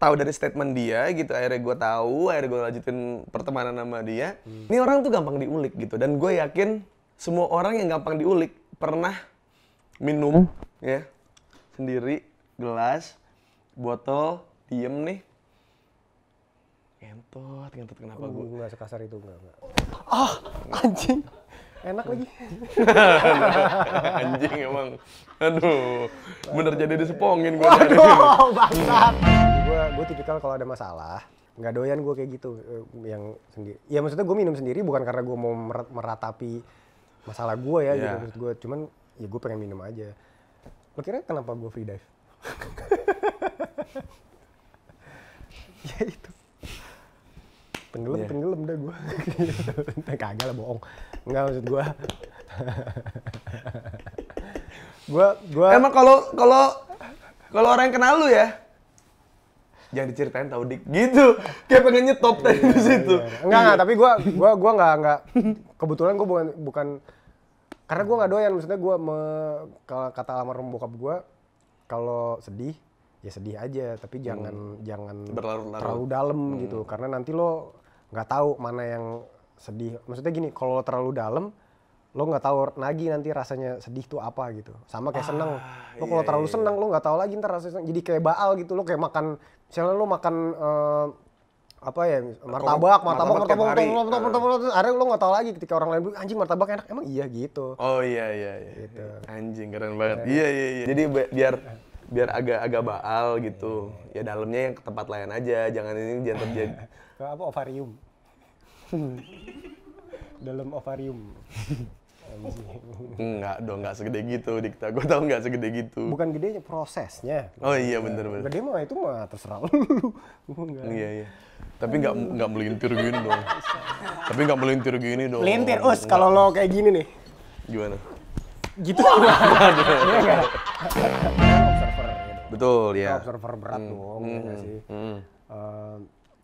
tahu dari statement dia gitu akhirnya gue tahu akhirnya gue lanjutin pertemanan sama dia hmm. ini orang tuh gampang diulik gitu dan gue yakin semua orang yang gampang diulik pernah minum hmm. ya sendiri gelas botol diem nih Ngentot, ngentot kenapa gue? Gue gak sekasar itu, enggak, enggak. Ah, anjing. Enak lagi. anjing emang. Aduh, bener jadi disepongin gue. Aduh, bangsat. Gue gue tipikal kalau ada masalah, nggak doyan gue kayak gitu eh, yang sendiri. Ya maksudnya gue minum sendiri bukan karena gue mau meratapi masalah gue ya yeah. gitu iya. maksud gue. Cuman ya gue pengen minum aja. Lo kira kenapa gue free dive? [laughs] ya Tenggelam, yeah. tenggelam dah gue. [laughs] Gitu. Kagak lah bohong. Enggak maksud gue. [laughs] gue, gue. Emang kalau kalau kalau orang yang kenal lu ya, jangan diceritain tau dik gitu kayak pengen nyetop tadi iya, di iya, situ yeah. enggak enggak iya. tapi gue gua gua nggak nggak kebetulan gue bukan bukan karena gue nggak doyan maksudnya gue me, kata almarhum bokap gue kalau sedih ya sedih aja tapi jangan hmm. jangan terlalu dalam hmm. gitu karena nanti lo nggak tahu mana yang sedih maksudnya gini kalau terlalu dalam lo nggak tahu lagi nanti rasanya sedih tuh apa gitu sama kayak ah, seneng lo kalau iya, terlalu iya. seneng iya. lo nggak tahu lagi ntar rasanya jadi kayak baal gitu lo kayak makan misalnya lo makan uh, apa ya martabak martabak martabak martabak martabak martabak ah. martabak, lo nggak tahu lagi ketika orang lain bilang anjing martabak enak emang iya gitu oh iya iya, iya. iya. Gitu. anjing keren banget iya iya iya, iya. jadi biar biar agak agak baal gitu ya dalamnya yang ke tempat lain aja jangan ini jangan terjadi ke apa ovarium [laughs] dalam ovarium Enggak dong, enggak segede gitu. Dikta gue tau enggak segede gitu. Bukan gedenya, prosesnya. Oh iya bener bener. Gede mah itu mah terserah lu. [laughs] Iya iya. Tapi enggak enggak melintir gini dong. Tapi enggak melintir gini dong. Melintir us kalau lo kayak gini nih. Gimana? Gitu [laughs] iya Betul ya. Observer berat hmm. dong, ya hmm, hmm. sih. Eh,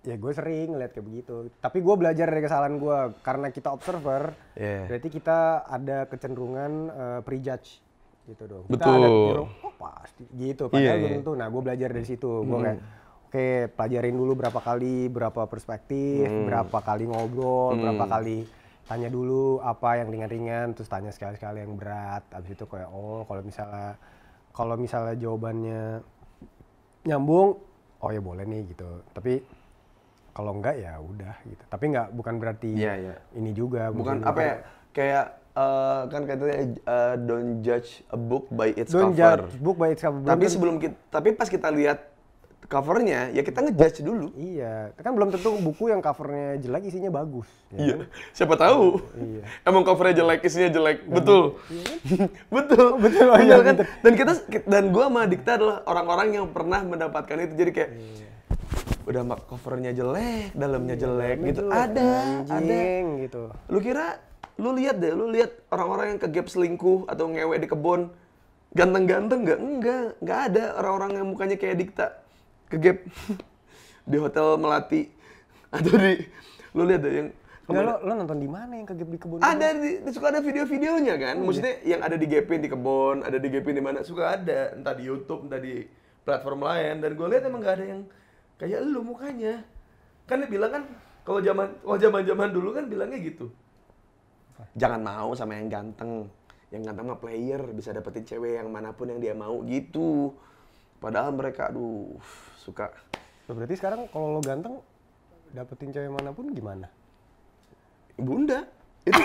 ya gue sering ngeliat kayak begitu tapi gue belajar dari kesalahan gue karena kita observer yeah. berarti kita ada kecenderungan uh, prejudge gitu dong Betul. kita ada oh pasti gitu padahal yeah, yeah. tentu nah gue belajar dari situ hmm. gue kayak oke pelajarin dulu berapa kali berapa perspektif hmm. berapa kali ngobrol hmm. berapa kali tanya dulu apa yang ringan-ringan terus tanya sekali-sekali yang berat abis itu kayak oh kalau misalnya kalau misalnya jawabannya nyambung oh ya boleh nih gitu tapi kalau enggak ya udah gitu tapi enggak bukan berarti yeah, yeah. ini juga bukan, bukan apa ya kayak uh, kan katanya uh, don't judge a book by its don't cover. judge book by its cover. Tapi sebelum kita tapi pas kita lihat covernya ya kita ngejudge dulu. Iya, kan belum tentu buku yang covernya jelek isinya bagus. Ya iya, kan? siapa tahu. Iya. Emang covernya jelek isinya jelek, iya, betul. Iya kan? [laughs] betul. Oh, betul. Oh, betul. Iya, kan? Dan kita dan gua sama Dikta adalah orang-orang yang pernah mendapatkan itu. Jadi kayak iya udah mak covernya jelek, dalamnya iya, jelek gitu. Jelek. Ada, Anjing, ada gitu. Lu kira lu lihat deh, lu lihat orang-orang yang ke gap selingkuh atau ngewe di kebun ganteng-ganteng nggak? Enggak, nggak ada orang-orang yang mukanya kayak Dikta ke gap [laughs] di hotel Melati atau di lu lihat deh yang Enggak, lo, lo nonton di mana yang kegap di kebun? Ada di, suka ada video-videonya kan. Oh, Maksudnya iya. yang ada di gapin di kebun, ada di gapin di mana suka ada, entah di YouTube, entah di platform lain dan gue lihat emang gak ada yang kayak lu mukanya kan dia bilang kan kalau zaman kalau zaman zaman dulu kan bilangnya gitu jangan mau sama yang ganteng yang ganteng mah player bisa dapetin cewek yang manapun yang dia mau gitu padahal mereka aduh suka berarti sekarang kalau lo ganteng dapetin cewek manapun gimana bunda [laughs] itu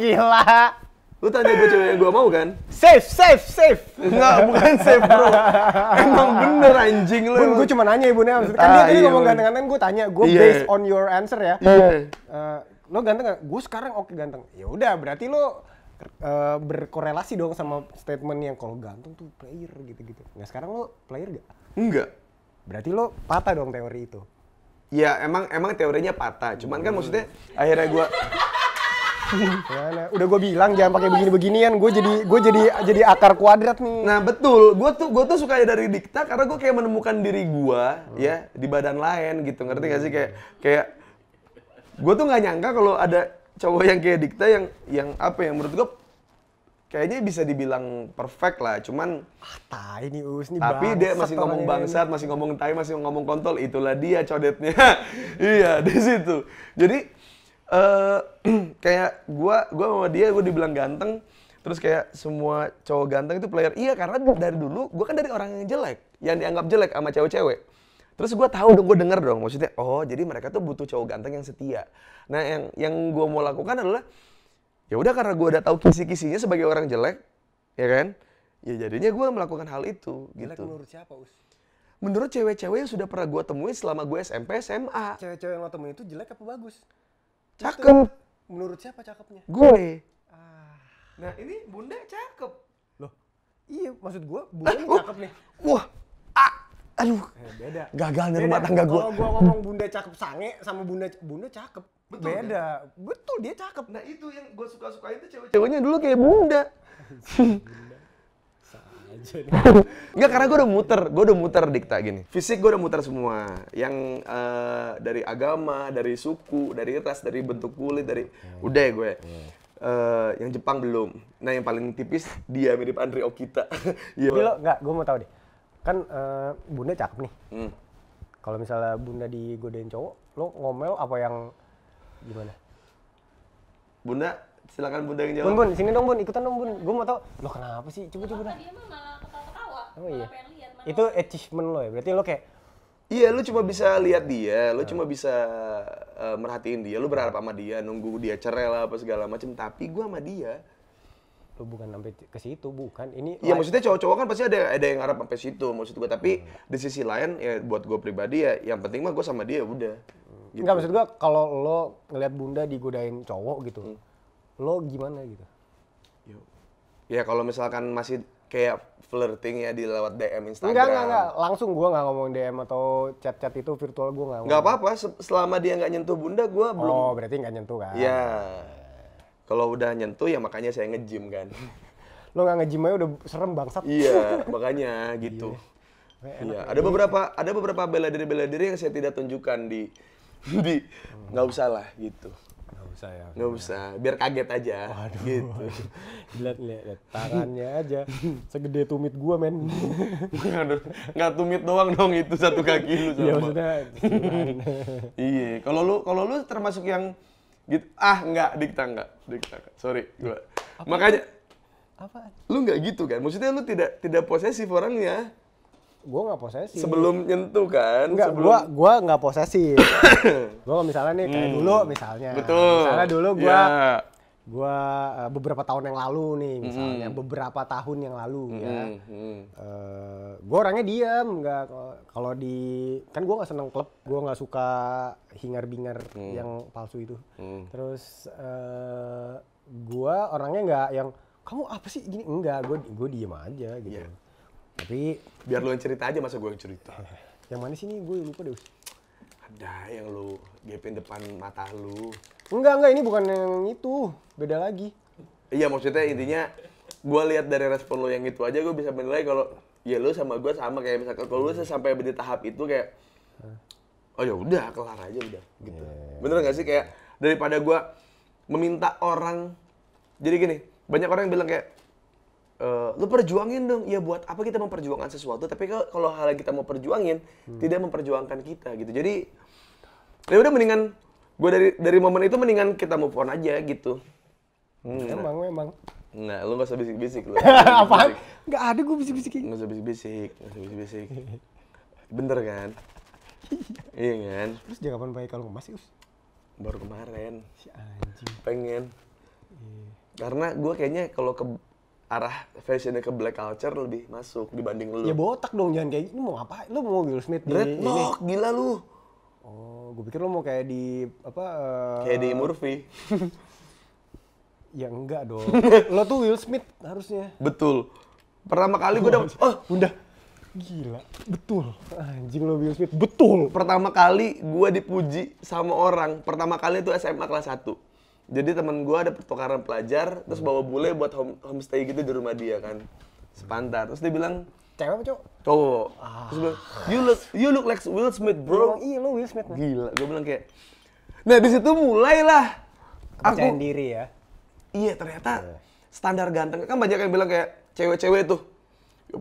gila Lu tanya gue cewek yang gue mau kan? Safe, safe, safe. Enggak, bukan safe bro. Emang bener anjing lu. Bun, gue cuma nanya ibunya. Maksudnya, kan ah, dia tadi iya, ngomong ganteng-ganteng, gue tanya. Gue yeah. based iya. on your answer ya. Yeah. Iya, iya. Uh, lo ganteng gak? Gue sekarang oke okay, ganteng. Ya udah, berarti lo uh, berkorelasi dong sama statement yang kalau ganteng tuh player gitu-gitu. Nah sekarang lo player gak? Enggak. Berarti lo patah dong teori itu. Ya emang emang teorinya patah. Cuman kan hmm. maksudnya akhirnya gue Udah gue bilang jangan pakai begini-beginian. Gue jadi gue jadi jadi akar kuadrat nih. Nah betul. Gue tuh gue tuh suka dari Dikta karena gue kayak menemukan diri gue hmm. ya di badan lain gitu. Ngerti gak sih kayak kayak gue tuh nggak nyangka kalau ada cowok yang kayak Dikta yang yang apa yang menurut gue kayaknya bisa dibilang perfect lah cuman ah tai nih us nih tapi dia masih ngomong bangsat masih ngomong tai masih ngomong kontol itulah dia codetnya [laughs] iya di situ jadi uh, [clears throat] kayak gue gue sama dia gue dibilang ganteng terus kayak semua cowok ganteng itu player iya karena dari dulu gue kan dari orang yang jelek yang dianggap jelek sama cewek-cewek terus gue tahu dong gue denger dong maksudnya oh jadi mereka tuh butuh cowok ganteng yang setia nah yang yang gue mau lakukan adalah ya udah karena gue udah tahu kisi-kisinya sebagai orang jelek ya kan ya jadinya gue melakukan hal itu gitu. menurut siapa us menurut cewek-cewek yang sudah pernah gue temuin selama gue SMP SMA cewek-cewek yang lo temuin itu jelek apa bagus Cakep. Menurut siapa cakepnya? Gue. Ah. Nah ini bunda cakep. Loh? Iya maksud gue [laughs] bunda ah. cakep nih. Wah. Ah. Aduh. Eh, beda. Gagal nih rumah tangga gue. Kalau gue ngomong bunda cakep sange sama bunda bunda cakep. Betul, beda. Kan? Betul dia cakep. Nah itu yang gue suka-suka itu cewek-ceweknya dulu kayak bunda. [laughs] bunda aja. Enggak [laughs] karena gue udah muter, gue udah muter dikta gini. Fisik gue udah muter semua. Yang uh, dari agama, dari suku, dari ras, dari bentuk kulit, dari hmm. udah gue. Hmm. Uh, yang Jepang belum. Nah yang paling tipis dia mirip Andre Okita. [laughs] Iya. lo nggak, gue mau tahu deh. Kan uh, bunda cakep nih. Hmm. Kalau misalnya bunda digodain cowok, lo ngomel apa yang gimana? Bunda silakan Bunda yang jawab. Bun, Bun, sini dong Bun, ikutan dong Bun. Gue mau tau, lo kenapa sih? Coba coba Dia malah ketawa Oh iya. Itu achievement lo ya. Berarti lo kayak Iya, lo cuma bisa lihat dia, lo hmm. Ah. cuma bisa uh, merhatiin dia, lo berharap sama dia, nunggu dia cerai lah apa segala macam. Tapi gua sama dia, lu bukan sampai ke situ, bukan. Ini Iya, maksudnya cowok-cowok kan pasti ada ada yang harap sampai situ, maksud gua. Tapi hmm. di sisi lain ya buat gua pribadi ya yang penting mah gua sama dia udah. Hmm. Gitu. Enggak maksud gua kalau lo ngeliat Bunda digodain cowok gitu. Hmm lo gimana gitu ya kalau misalkan masih kayak flirting ya di lewat DM Instagram. Enggak, enggak, enggak. Langsung gue nggak ngomong DM atau chat-chat itu virtual gue nggak ngomong. Nggak apa-apa, selama dia nggak nyentuh bunda gue oh, belum. Oh, berarti nggak nyentuh kan? Iya. Kalau udah nyentuh ya makanya saya nge kan. Lo nggak nge-gym aja udah serem bangsat. Iya, [laughs] makanya gitu. Iya. iya ya. ada beberapa ada beberapa bela diri bela diri yang saya tidak tunjukkan di [laughs] di nggak usah lah gitu usah ya. Nggak usah, biar kaget aja. Waduh, gitu. [laughs] Lihat, lihat, lihat tangannya aja, segede tumit gua men. [laughs] Nggak tumit doang dong itu satu kaki lu. Iya maksudnya. [laughs] iya, kalau lu kalau lu termasuk yang gitu ah nggak dikta nggak dikta sorry gua. Apa? Makanya apa? Lu nggak gitu kan? Maksudnya lu tidak tidak posesif orangnya gue nggak posesif sebelum nyentuh kan nggak sebelum... gue gue nggak posesif [coughs] gue misalnya nih kayak hmm. dulu misalnya Betul. misalnya dulu gue yeah. gue eh, beberapa tahun yang lalu nih misalnya hmm. beberapa tahun yang lalu hmm. ya hmm. uh, eh, gue orangnya diam nggak kalau di kan gue nggak seneng klub gue nggak suka hingar bingar hmm. yang palsu itu hmm. terus uh, eh, gue orangnya nggak yang kamu apa sih gini enggak gue gue diem aja gitu yeah tapi biar lu yang cerita aja masa gue yang cerita. [laughs] Yang mana sih nih gue lupa deh. Ada yang lu gepin depan mata lu. Enggak, enggak ini bukan yang itu. Beda lagi. Iya, maksudnya intinya gue lihat dari respon lu yang itu aja gue bisa menilai kalau ya lu sama gue sama kayak misalkan kalau lu hmm. sampai di tahap itu kayak oh ya udah kelar aja udah gitu. Yeah. Iya, Bener gak iya, sih kayak iya. daripada gue meminta orang jadi gini, banyak orang yang bilang kayak Uh, lu perjuangin dong ya buat apa kita memperjuangkan sesuatu tapi kalau hal yang kita mau perjuangin hmm. tidak memperjuangkan kita gitu jadi ya udah mendingan gue dari dari momen itu mendingan kita move on aja gitu hmm, emang emang Nah, lu gak usah bisik-bisik lu [laughs] apa Gak ada gue bisik bisik Gak usah bisik-bisik Gak usah bisik-bisik bener kan [laughs] iya kan terus dia kapan baik kalau masih us baru kemarin si anjing pengen iya. karena gue kayaknya kalau ke arah fashionnya ke black culture lebih masuk dibanding lu. Ya botak dong jangan kayak gitu. lu mau apa? Lu mau Will Smith di ini? ini. gila lu. Oh, gua pikir lu mau kayak di apa? Uh... Kayak di Murphy. [laughs] ya enggak dong. [laughs] lo tuh Will Smith harusnya. Betul. Pertama kali gua udah, oh udah. Gila, betul. Anjing lo Will Smith, betul. Pertama kali gua dipuji sama orang, pertama kali itu SMA kelas 1 jadi teman gue ada pertukaran pelajar terus bawa bule buat home, homestay gitu di rumah dia kan sepantar terus dia bilang cewek apa cowok cowok ah. terus bilang you look you look like Will Smith bro iya, iya lo Will Smith man. gila gue bilang kayak nah disitu mulailah kepercayaan aku, diri ya iya ternyata iya. standar ganteng kan banyak yang bilang kayak cewek-cewek tuh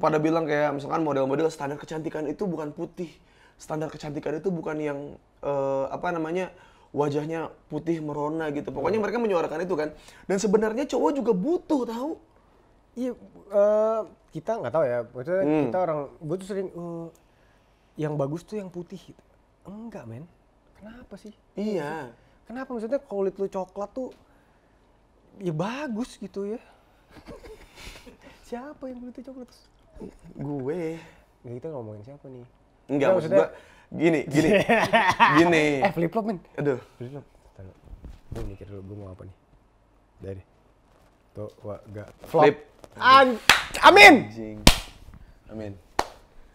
pada bilang kayak misalkan model-model standar kecantikan itu bukan putih standar kecantikan itu bukan yang uh, apa namanya wajahnya putih merona gitu. Pokoknya mereka menyuarakan itu kan. Dan sebenarnya cowok juga butuh tahu. Iya, uh, kita nggak tahu ya. Maksudnya hmm. kita orang, gue tuh sering uh, yang bagus tuh yang putih. Gitu. Enggak men, kenapa sih? Iya. Kenapa maksudnya kulit lu coklat tuh ya bagus gitu ya. [laughs] siapa yang kulitnya coklat? Gue. Nah, kita ngomongin siapa nih? Enggak, nah, maksud Gua gini gini gini [laughs] eh flip flop men aduh flip flop gue mikir dulu gue mau apa nih dari tuh wa gak flop. flip An amin Anjing. amin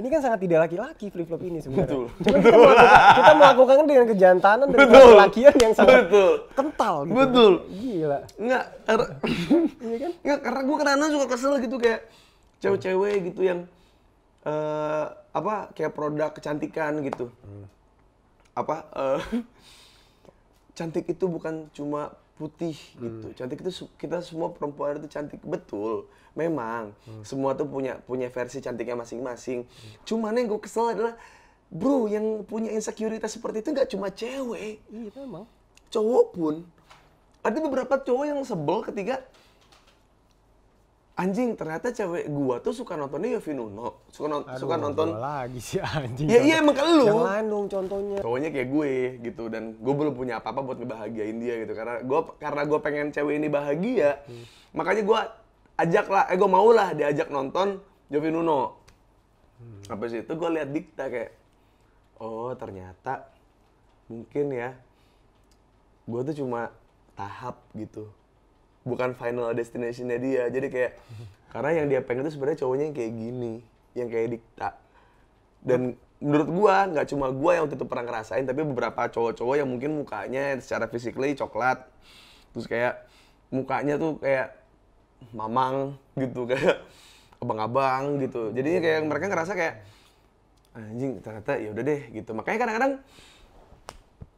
ini kan sangat tidak laki-laki flip flop ini sebenarnya. Betul. Cuma Kita, melakukan, kita melakukan dengan kejantanan dan kelakian yang sangat Betul. kental gitu. Betul. Gila. Enggak. iya kan? Enggak karena gue karena suka kesel gitu kayak cewek-cewek gitu yang uh, apa kayak produk kecantikan gitu. Hmm. Apa uh, [laughs] cantik itu bukan cuma putih hmm. gitu. Cantik itu kita semua perempuan itu cantik betul. Memang hmm. semua tuh punya punya versi cantiknya masing-masing. Hmm. Cuman yang gue kesel adalah bro yang punya insecurity seperti itu nggak cuma cewek. Iya memang. Cowok pun ada beberapa cowok yang sebel ketika anjing ternyata cewek gua tuh suka nontonnya Yovie Nuno suka non Aduh, suka nonton lagi sih anjing ya iya emang ke lu yang lain dong contohnya cowoknya kayak gue gitu dan gue belum punya apa apa buat ngebahagiain dia gitu karena gue karena gue pengen cewek ini bahagia hmm. makanya gua ajak lah eh gue mau lah diajak nonton Yovie Nuno hmm. habis itu gue lihat Dikta kayak oh ternyata mungkin ya gua tuh cuma tahap gitu bukan final destinationnya dia jadi kayak karena yang dia pengen itu sebenarnya cowoknya yang kayak gini yang kayak dikta dan menurut gua nggak cuma gua yang waktu itu pernah ngerasain tapi beberapa cowok-cowok yang mungkin mukanya secara physically coklat terus kayak mukanya tuh kayak mamang gitu [laughs] kayak abang-abang gitu jadinya kayak mereka ngerasa kayak anjing ternyata ya udah deh gitu makanya kadang-kadang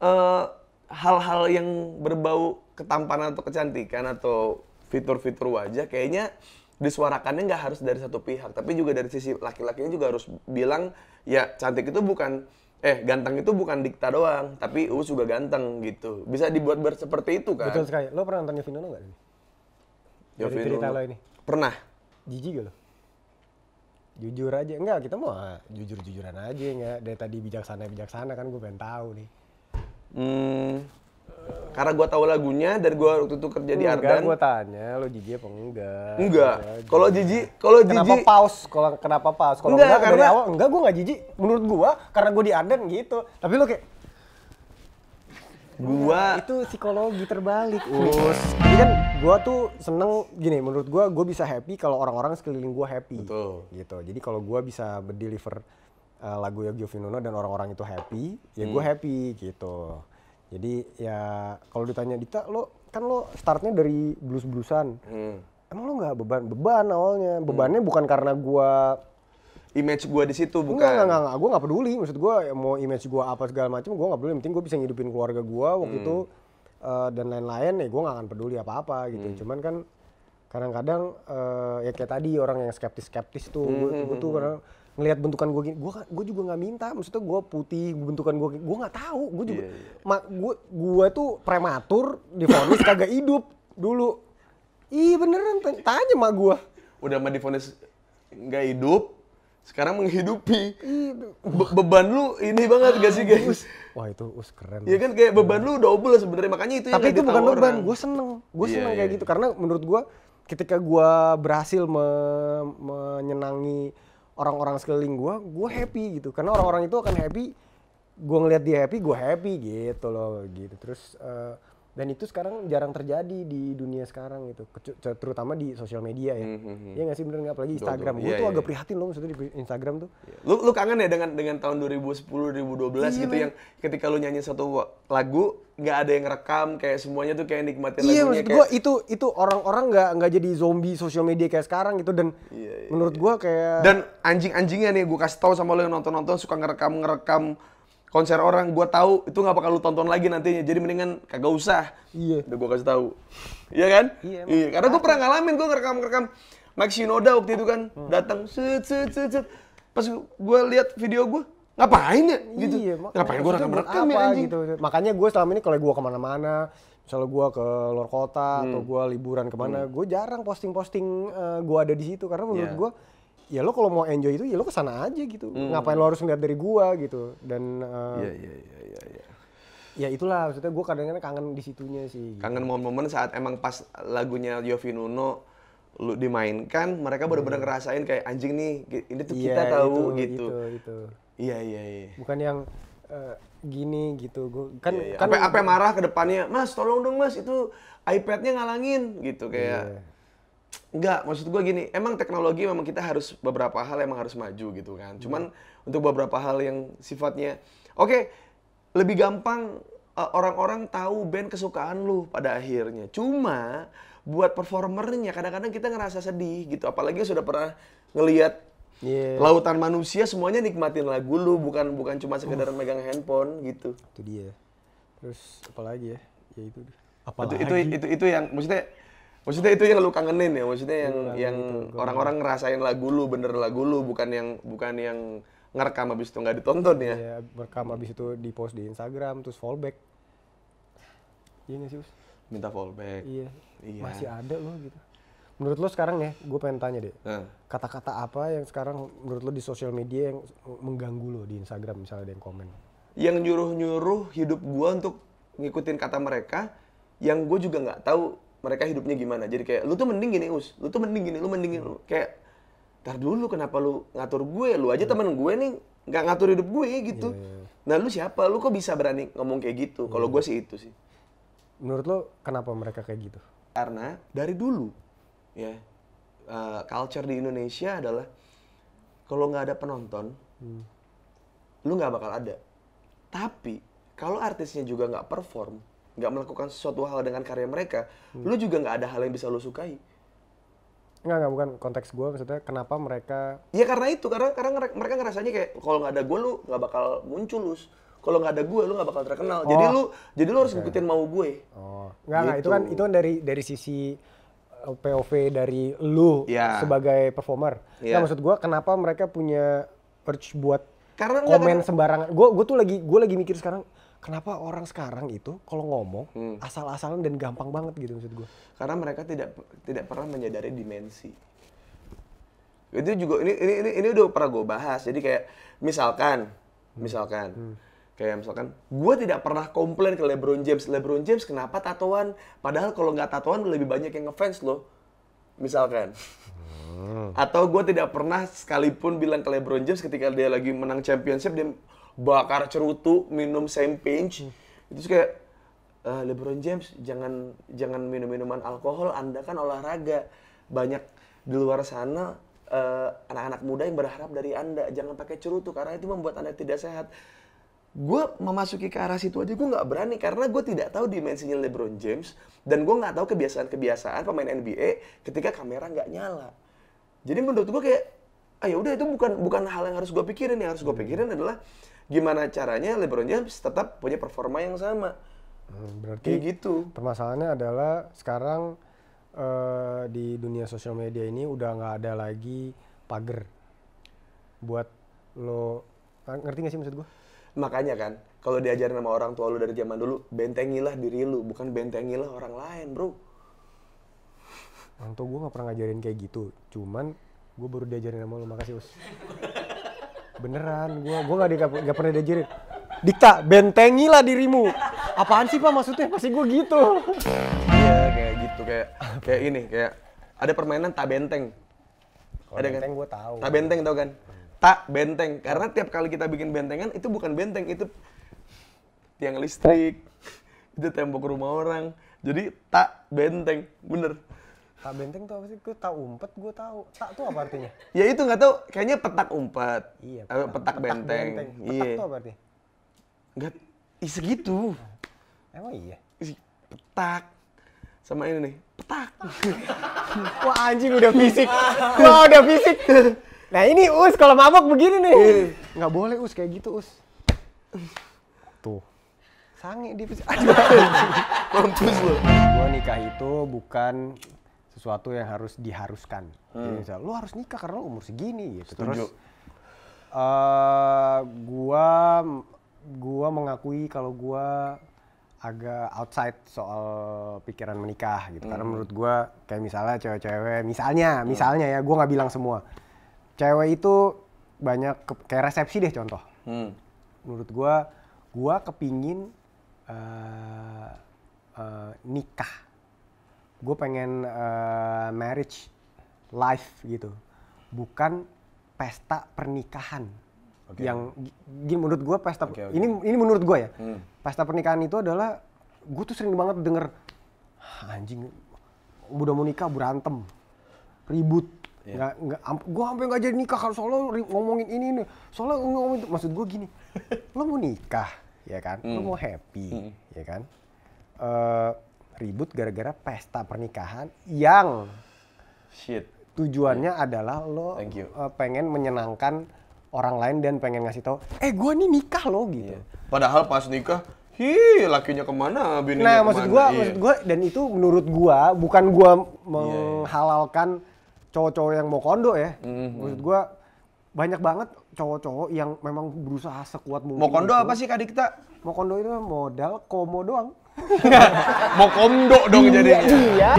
eh, hal-hal yang berbau ketampanan atau kecantikan atau fitur-fitur wajah kayaknya disuarakannya nggak harus dari satu pihak tapi juga dari sisi laki-lakinya juga harus bilang ya cantik itu bukan eh ganteng itu bukan dikta doang tapi us juga ganteng gitu bisa dibuat ber seperti itu kan betul sekali lo pernah nonton lo nggak ini dari cerita lo ini pernah jijik gak lo jujur aja enggak kita mau jujur jujuran aja enggak dari tadi bijaksana bijaksana kan gue pengen tahu nih Hmm, karena gua tahu lagunya dan gua waktu itu kerja di Ardan. gua tanya lo Jiji apa enggak? Enggak. Kalau Jiji, kalau Jiji kenapa pause? Kalau kenapa pause? Kalau enggak, enggak karena... dari awal enggak gue nggak Jiji. Menurut gua karena gua di Ardan gitu. Tapi lo kayak gua nah, itu psikologi terbalik us jadi kan gua tuh seneng gini menurut gua gua bisa happy kalau orang-orang sekeliling gua happy Betul. gitu jadi kalau gua bisa berdeliver uh, lagu Yogi Vinono dan orang-orang itu happy, ya gue hmm. happy gitu. Jadi ya kalau ditanya Dita, lo kan lo startnya dari blues-bluesan. Hmm. Emang lo nggak beban? Beban awalnya. Hmm. Bebannya hmm. bukan karena gue image gue di situ bukan enggak enggak enggak gue nggak peduli maksud gue ya, mau image gue apa segala macam gue nggak peduli yang penting gue bisa ngidupin keluarga gue waktu hmm. itu uh, dan lain-lain ya gue nggak akan peduli apa-apa gitu hmm. cuman kan kadang-kadang uh, ya kayak tadi orang yang skeptis skeptis tuh hmm. gue hmm, tuh karena ngelihat bentukan gue gini gue gue juga nggak minta maksudnya gue putih bentukan gue gue nggak tahu gue juga yeah, yeah. Iya. gue gue tuh prematur difonis kagak hidup dulu ih iya, beneran tanya sama gue udah mah difonis nggak hidup sekarang menghidupi iya. Be beban lu ini banget gak sih guys wah itu us keren ya kan kayak beban lu double sebenarnya makanya itu tapi itu bukan beban gue seneng gue seneng yeah. kayak gitu karena menurut gue ketika gue berhasil me menyenangi orang-orang sekeliling gue gue happy gitu karena orang-orang itu akan happy gue ngeliat dia happy gue happy gitu loh gitu terus uh, dan itu sekarang jarang terjadi di dunia sekarang gitu terutama di sosial media ya mm -hmm. ya nggak sih bener nggak apalagi Instagram gue yeah, tuh yeah. agak iya. prihatin loh maksudnya di Instagram tuh yeah. lu lu kangen ya dengan dengan tahun 2010 2012 yeah, gitu man. yang ketika lu nyanyi satu lagu nggak ada yang rekam kayak semuanya tuh kayak nikmatin Iya lagunya maksud kayak... gue itu itu orang-orang nggak -orang nggak jadi zombie sosial media kayak sekarang gitu dan yeah, yeah, menurut yeah. gue kayak dan anjing-anjingnya nih gue kasih tahu sama lo yang nonton-nonton suka ngerekam ngerekam konser orang gue tahu itu nggak bakal lu tonton lagi nantinya jadi mendingan kagak usah iya udah gue kasih tahu iya kan iya, iya. karena gue pernah ngalamin gue ngerekam ngerekam Max Shinoda waktu itu kan hmm. datang set set set set pas gue lihat video gue ngapain ya gitu iya, ngapain gue rekam rekam ya anjing gitu. makanya gue selama ini kalau gue kemana-mana misalnya gue ke luar kota hmm. atau gue liburan kemana hmm. gue jarang posting-posting uh, eh, gue ada di situ karena menurut yeah. gue ya lo kalau mau enjoy itu ya lo kesana aja gitu hmm. ngapain lo harus ngeliat dari gua gitu dan eh, iya, iya iya iya iya ya itulah maksudnya gua kadang-kadang kangen di situnya sih gitu. kangen momen-momen saat emang pas lagunya Yofi Nuno lu dimainkan mereka hmm. benar-benar ngerasain kayak anjing nih ini tuh iya, kita tahu itu, gitu itu, iya iya iya bukan yang uh, gini gitu gua kan iya, iya. kan apa marah ke depannya mas tolong dong mas itu iPadnya ngalangin gitu kayak iya. Enggak, maksud gue gini, emang teknologi memang kita harus beberapa hal emang harus maju gitu kan. Hmm. Cuman untuk beberapa hal yang sifatnya, oke, okay, lebih gampang orang eh, orang-orang tahu band kesukaan lu pada akhirnya. Cuma buat performernya kadang-kadang kita ngerasa sedih gitu. Apalagi sudah pernah ngeliat yeah. lautan manusia semuanya nikmatin lagu lu, bukan bukan cuma uh. sekedar uh. megang handphone gitu. Itu dia. Terus apalagi ya? Ya itu. Apalagi? Itu, itu itu itu yang maksudnya Maksudnya itu yang lu kangenin ya, maksudnya yang iya, yang orang-orang ngerasain lagu lu bener lagu lu bukan yang bukan yang ngerekam abis itu nggak ditonton ya. Iya, abis abis itu di post di Instagram terus fallback. Iya nggak sih, Us? Minta fallback. Iya. iya. Masih ada loh gitu. Menurut lo sekarang ya, gue pengen tanya deh. kata Kata-kata apa yang sekarang menurut lo di sosial media yang mengganggu lo di Instagram misalnya ada yang komen? Yang nyuruh-nyuruh hidup gue untuk ngikutin kata mereka, yang gue juga nggak tahu mereka hidupnya gimana jadi kayak lu tuh mending gini us lu tuh mending gini lu mending gini kayak tar dulu kenapa lu ngatur gue lu aja iya. teman gue nih nggak ngatur hidup gue iya, gitu iya, nah lu siapa lu kok bisa berani ngomong kayak gitu kalau gue sih itu sih menurut lo kenapa mereka kayak gitu karena dari dulu ya uh, culture di Indonesia adalah kalau nggak ada penonton hmm. lu nggak bakal ada tapi kalau artisnya juga nggak perform nggak melakukan sesuatu hal dengan karya mereka, hmm. lu juga nggak ada hal yang bisa lu sukai. Enggak, enggak, bukan konteks gue maksudnya kenapa mereka Ya karena itu, karena karena mereka ngerasanya kayak kalau nggak ada gue lu nggak bakal muncul lu kalau nggak ada gue lu nggak bakal terkenal. Oh. Jadi lu jadi lu harus ngikutin mau gue. Oh. nggak gitu. itu kan gitu. itu kan dari dari sisi uh, POV dari lu yeah. sebagai performer. Yeah. Nah, maksud gue kenapa mereka punya urge buat karena komen enggak, sembarangan. Gue gue tuh lagi gue lagi mikir sekarang kenapa orang sekarang itu kalau ngomong hmm. asal-asalan dan gampang banget gitu maksud gue karena mereka tidak tidak pernah menyadari dimensi itu juga ini ini ini, ini udah pernah gue bahas jadi kayak misalkan hmm. misalkan hmm. kayak misalkan gue tidak pernah komplain ke LeBron James LeBron James kenapa tatoan padahal kalau nggak tatoan lebih banyak yang ngefans loh misalkan hmm. atau gue tidak pernah sekalipun bilang ke LeBron James ketika dia lagi menang championship dia bakar cerutu, minum pinch Hmm. Itu kayak uh, LeBron James jangan jangan minum-minuman alkohol, Anda kan olahraga. Banyak di luar sana eh, anak-anak uh, muda yang berharap dari Anda jangan pakai cerutu karena itu membuat Anda tidak sehat. Gue memasuki ke arah situ aja gue nggak berani karena gue tidak tahu dimensinya LeBron James dan gue nggak tahu kebiasaan-kebiasaan pemain NBA ketika kamera nggak nyala. Jadi menurut gue kayak, ayo ah, ya udah itu bukan bukan hal yang harus gue pikirin yang harus gue pikirin adalah gimana caranya LeBron James tetap punya performa yang sama. Hmm, berarti Kayak gitu. Permasalahannya adalah sekarang uh, di dunia sosial media ini udah nggak ada lagi pagar buat lo ah, ngerti gak sih maksud gue? Makanya kan, kalau diajarin sama orang tua lu dari zaman dulu, bentengilah diri lu, bukan bentengilah orang lain, bro. Orang tua gue gak pernah ngajarin kayak gitu, cuman gue baru diajarin sama lo makasih Us. [laughs] Beneran, gue gue gak, di, gak, gak pernah diajarin. Dikta, lah dirimu. Apaan sih Pak maksudnya? Pasti gue gitu. Iya, kayak gitu, kayak kayak ini, kayak ada permainan tak benteng. Kalo ada kan? benteng gue tahu. Tak benteng tau kan? Tak benteng. Karena tiap kali kita bikin bentengan itu bukan benteng, itu tiang listrik, itu tembok rumah orang. Jadi tak benteng, bener. Tak benteng tuh apa sih? Gue tak umpet, gue tahu. Tak tuh apa artinya? [laughs] ya itu nggak tahu. Kayaknya petak umpet. Iya. Eh, petak, petak, petak benteng. benteng. Petak iya. tuh apa artinya? Nggak. Ih segitu. Oh. Emang iya. Petak. Sama ini nih. Petak. [laughs] Wah anjing udah fisik. Wah udah fisik. Nah ini us kalau mabok begini nih. Iya. Nggak boleh us kayak gitu us. Tuh. Sangi di Aduh. [laughs] Mampus lu. Gua nikah itu bukan sesuatu yang harus diharuskan. Hmm. Jadi misal, lu harus nikah karena lu umur segini gitu. Setuju. Terus uh, gua gua mengakui kalau gua agak outside soal pikiran menikah gitu hmm. karena menurut gua kayak misalnya cewek-cewek misalnya hmm. misalnya ya gua nggak bilang semua cewek itu banyak ke, kayak resepsi deh contoh hmm. menurut gua gua kepingin uh, uh, nikah gue pengen uh, marriage life gitu bukan pesta pernikahan okay. yang gini menurut gue pesta okay, okay. ini ini menurut gue ya hmm. pesta pernikahan itu adalah gue tuh sering banget denger anjing udah mau nikah berantem ribut yeah. nggak amp- gue sampai nggak jadi nikah kalau solo ngomongin ini ini solo ngomongin maksud gue gini [laughs] lo mau nikah ya kan hmm. lo mau happy hmm. ya kan uh, ribut gara-gara pesta pernikahan yang shit tujuannya yeah. adalah lo Thank you. Eh, pengen menyenangkan orang lain dan pengen ngasih tau eh gue nih nikah lo gitu yeah. padahal pas nikah Hi, lakinya kemana, bininya nah, kemana? Iya. maksud gua, maksud gue dan itu menurut gue bukan gue menghalalkan cowok-cowok yang mau kondo ya. Mm-hmm. Maksud gue banyak banget cowok-cowok yang memang berusaha sekuat mungkin. Mau kondo apa sih kadik kita Mau kondo itu modal komo doang. Mau komdo dong iya, jadinya. Iya.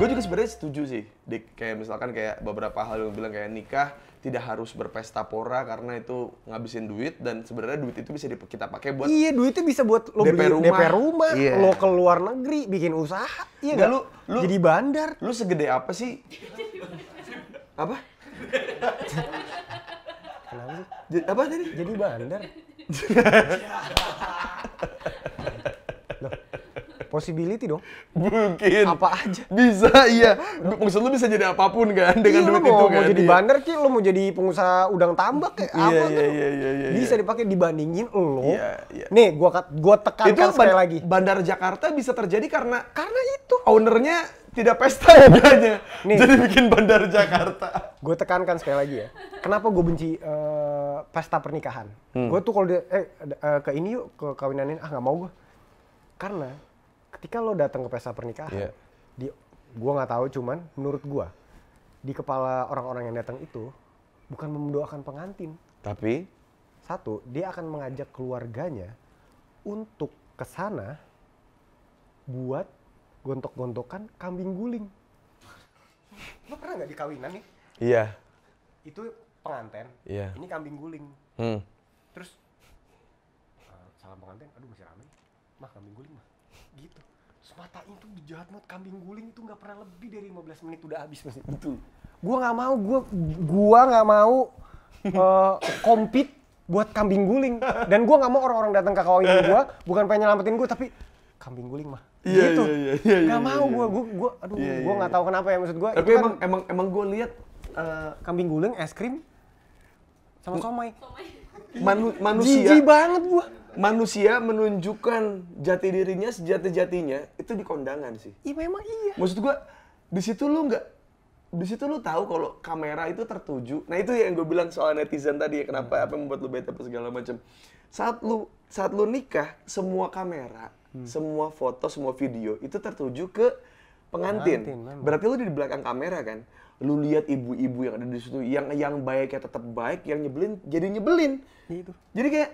Gue juga sebenarnya setuju sih, Dik. Kayak misalkan kayak beberapa hal yang bilang kayak nikah tidak harus berpesta pora karena itu ngabisin duit dan sebenarnya duit itu bisa kita pakai buat Iya, duit itu bisa buat lo DP rumah, DP rumah, yeah. lo ke luar negeri, bikin usaha, iya lo, Lu, lu jadi bandar. Lu segede apa sih? apa? Kenapa apa tadi? Jadi bandar. [laughs] possibility dong. Mungkin. Apa aja. Bisa, iya. Maksud lu bisa jadi apapun kan dengan iya, duit mau, itu kan. mau jadi iya. bandar ki, lu mau jadi pengusaha udang tambak kayak iya, apa iya, kan. Iya, iya, iya, Bisa iya. dipakai dibandingin lu. Iya, iya. Nih, gua gua tekankan itu sekali lagi. Bandar Jakarta bisa terjadi karena karena itu ownernya tidak pesta ya bedanya. Nih, Jadi bikin bandar Jakarta. Gue tekankan sekali lagi ya. Kenapa gue benci uh, pesta pernikahan? Hmm. Gue tuh kalau eh uh, ke ini yuk ke kawinan ini ah nggak mau gue. Karena ketika lo datang ke pesta pernikahan, yeah. di gua nggak tahu cuman menurut gua di kepala orang-orang yang datang itu bukan mendoakan pengantin. Tapi satu, dia akan mengajak keluarganya untuk ke sana buat gontok-gontokan kambing guling. Lo pernah nggak di kawinan nih? Iya. Itu pengantin. Iya. Ini kambing guling. Hmm. Terus uh, salam pengantin, aduh masih rame. Mah kambing guling mah gitu semata itu jahat banget kambing guling itu nggak pernah lebih dari 15 menit udah habis mesti betul gue nggak mau gua gua nggak mau uh, buat kambing guling dan gua nggak mau orang-orang datang ke kawin gua bukan pengen nyelamatin gua tapi kambing guling mah iya, iya, gitu iya, iya, iya, nggak gak mau iya. gua gua, gua gue aduh iya, iya. gue nggak tahu iya. kenapa ya maksud gua tapi kan emang kan, emang emang gua lihat uh, kambing guling es krim sama somai, somai. Manu, manusia jijik banget gua manusia menunjukkan jati dirinya sejati jatinya itu di kondangan sih. Iya memang iya. Maksud gua di situ lu nggak di situ lu tahu kalau kamera itu tertuju. Nah itu yang gue bilang soal netizen tadi ya kenapa hmm. apa yang membuat lu bete apa segala macam. Saat lu saat lu nikah semua kamera, hmm. semua foto, semua video itu tertuju ke pengantin. pengantin Berarti lu di belakang kamera kan. Lu lihat ibu-ibu yang ada di situ yang yang baik ya tetap baik, yang nyebelin jadi nyebelin. Gitu. Jadi kayak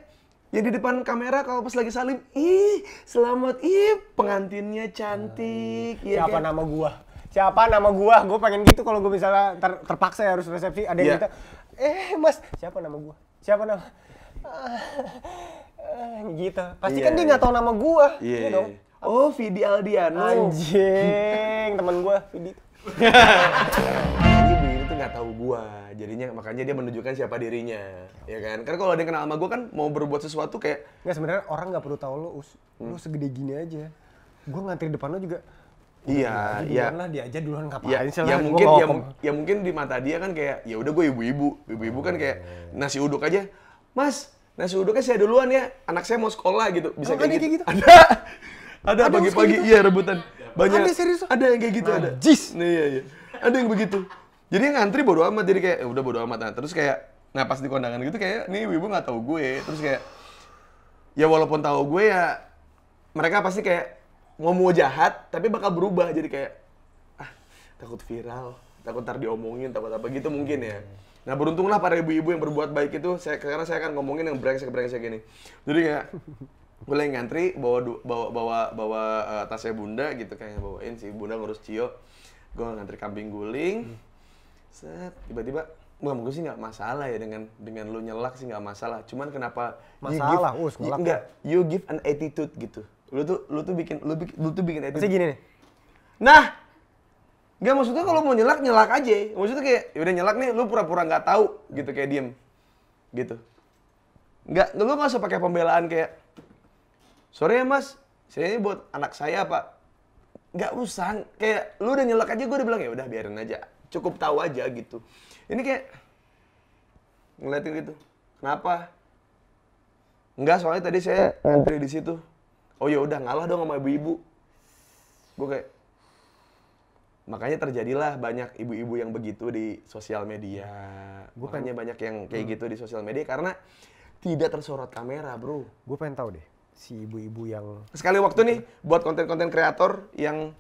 Ya di depan kamera kalau pas lagi salim, ih selamat ih pengantinnya cantik. Hmm. Ya, Siapa kan? nama gua? Siapa nama gua? Gua pengen gitu kalau gua misalnya ter terpaksa ya harus resepsi ada yang yeah. eh mas siapa nama gua? Siapa nama? Ah, ah, gitu. Pasti yeah. kan iya, dia nggak iya. tahu nama gua. Iya yeah. Iya, dong. Oh, Vidi Aldiano. Anjing, teman gua Vidi. [laughs] nggak tahu gua jadinya makanya dia menunjukkan siapa dirinya ya kan karena kalau ada yang kenal sama gua kan mau berbuat sesuatu kayak nggak sebenarnya orang nggak perlu tahu lo us hmm. lo segede gini aja gua ngantri depan lo juga Iya, iya. lah dia aja duluan ngapain ya, sih ya, ya mungkin ya, ya mungkin di mata dia kan kayak ya udah gue ibu-ibu, ibu-ibu kan kayak nasi uduk aja. Mas, nasi uduknya saya duluan ya. Anak saya mau sekolah gitu. Bisa kayak gitu. gitu. Ada. Ada pagi-pagi gitu? iya rebutan. Banyak. Ada Ada yang kayak gitu ada. Jis. Nah, iya iya. Ada yang begitu jadi ngantri bodo amat jadi kayak eh, udah bodo amat nah terus kayak nah pas di kondangan gitu kayak nih ibu nggak tahu gue terus kayak ya walaupun tahu gue ya mereka pasti kayak mau mau jahat tapi bakal berubah jadi kayak ah takut viral takut ntar diomongin takut apa gitu mungkin ya nah beruntunglah para ibu-ibu yang berbuat baik itu saya karena saya akan ngomongin yang brengsek brengsek gini jadi kayak gue lagi ngantri bawa bawa bawa bawa uh, eh, tasnya bunda gitu kayak bawain si bunda ngurus cio gue ngantri kambing guling set tiba-tiba Wah, mungkin sih nggak masalah ya dengan dengan lo nyelak sih nggak masalah. Cuman kenapa masalah? Us, uh, nggak. you give an attitude gitu. lo tuh lu tuh bikin lu, bikin, lu tuh bikin attitude. Masih gini nih. Nah, nggak maksudnya kalau mau nyelak nyelak aja. Maksudnya kayak ya udah nyelak nih, lu pura-pura nggak tahu gitu kayak diem gitu. Nggak, lo nggak usah pakai pembelaan kayak sorry ya mas, saya ini buat anak saya pak. Nggak usah, kayak lo udah nyelak aja, gue udah bilang ya udah biarin aja cukup tahu aja gitu ini kayak ngeliatin gitu kenapa enggak soalnya tadi saya ngantri di situ oh ya udah ngalah dong sama ibu-ibu gue kayak makanya terjadilah banyak ibu-ibu yang begitu di sosial media gue banyak yang kayak hmm. gitu di sosial media karena tidak tersorot kamera bro gue pengen tahu deh si ibu-ibu yang sekali waktu nih buat konten-konten kreator yang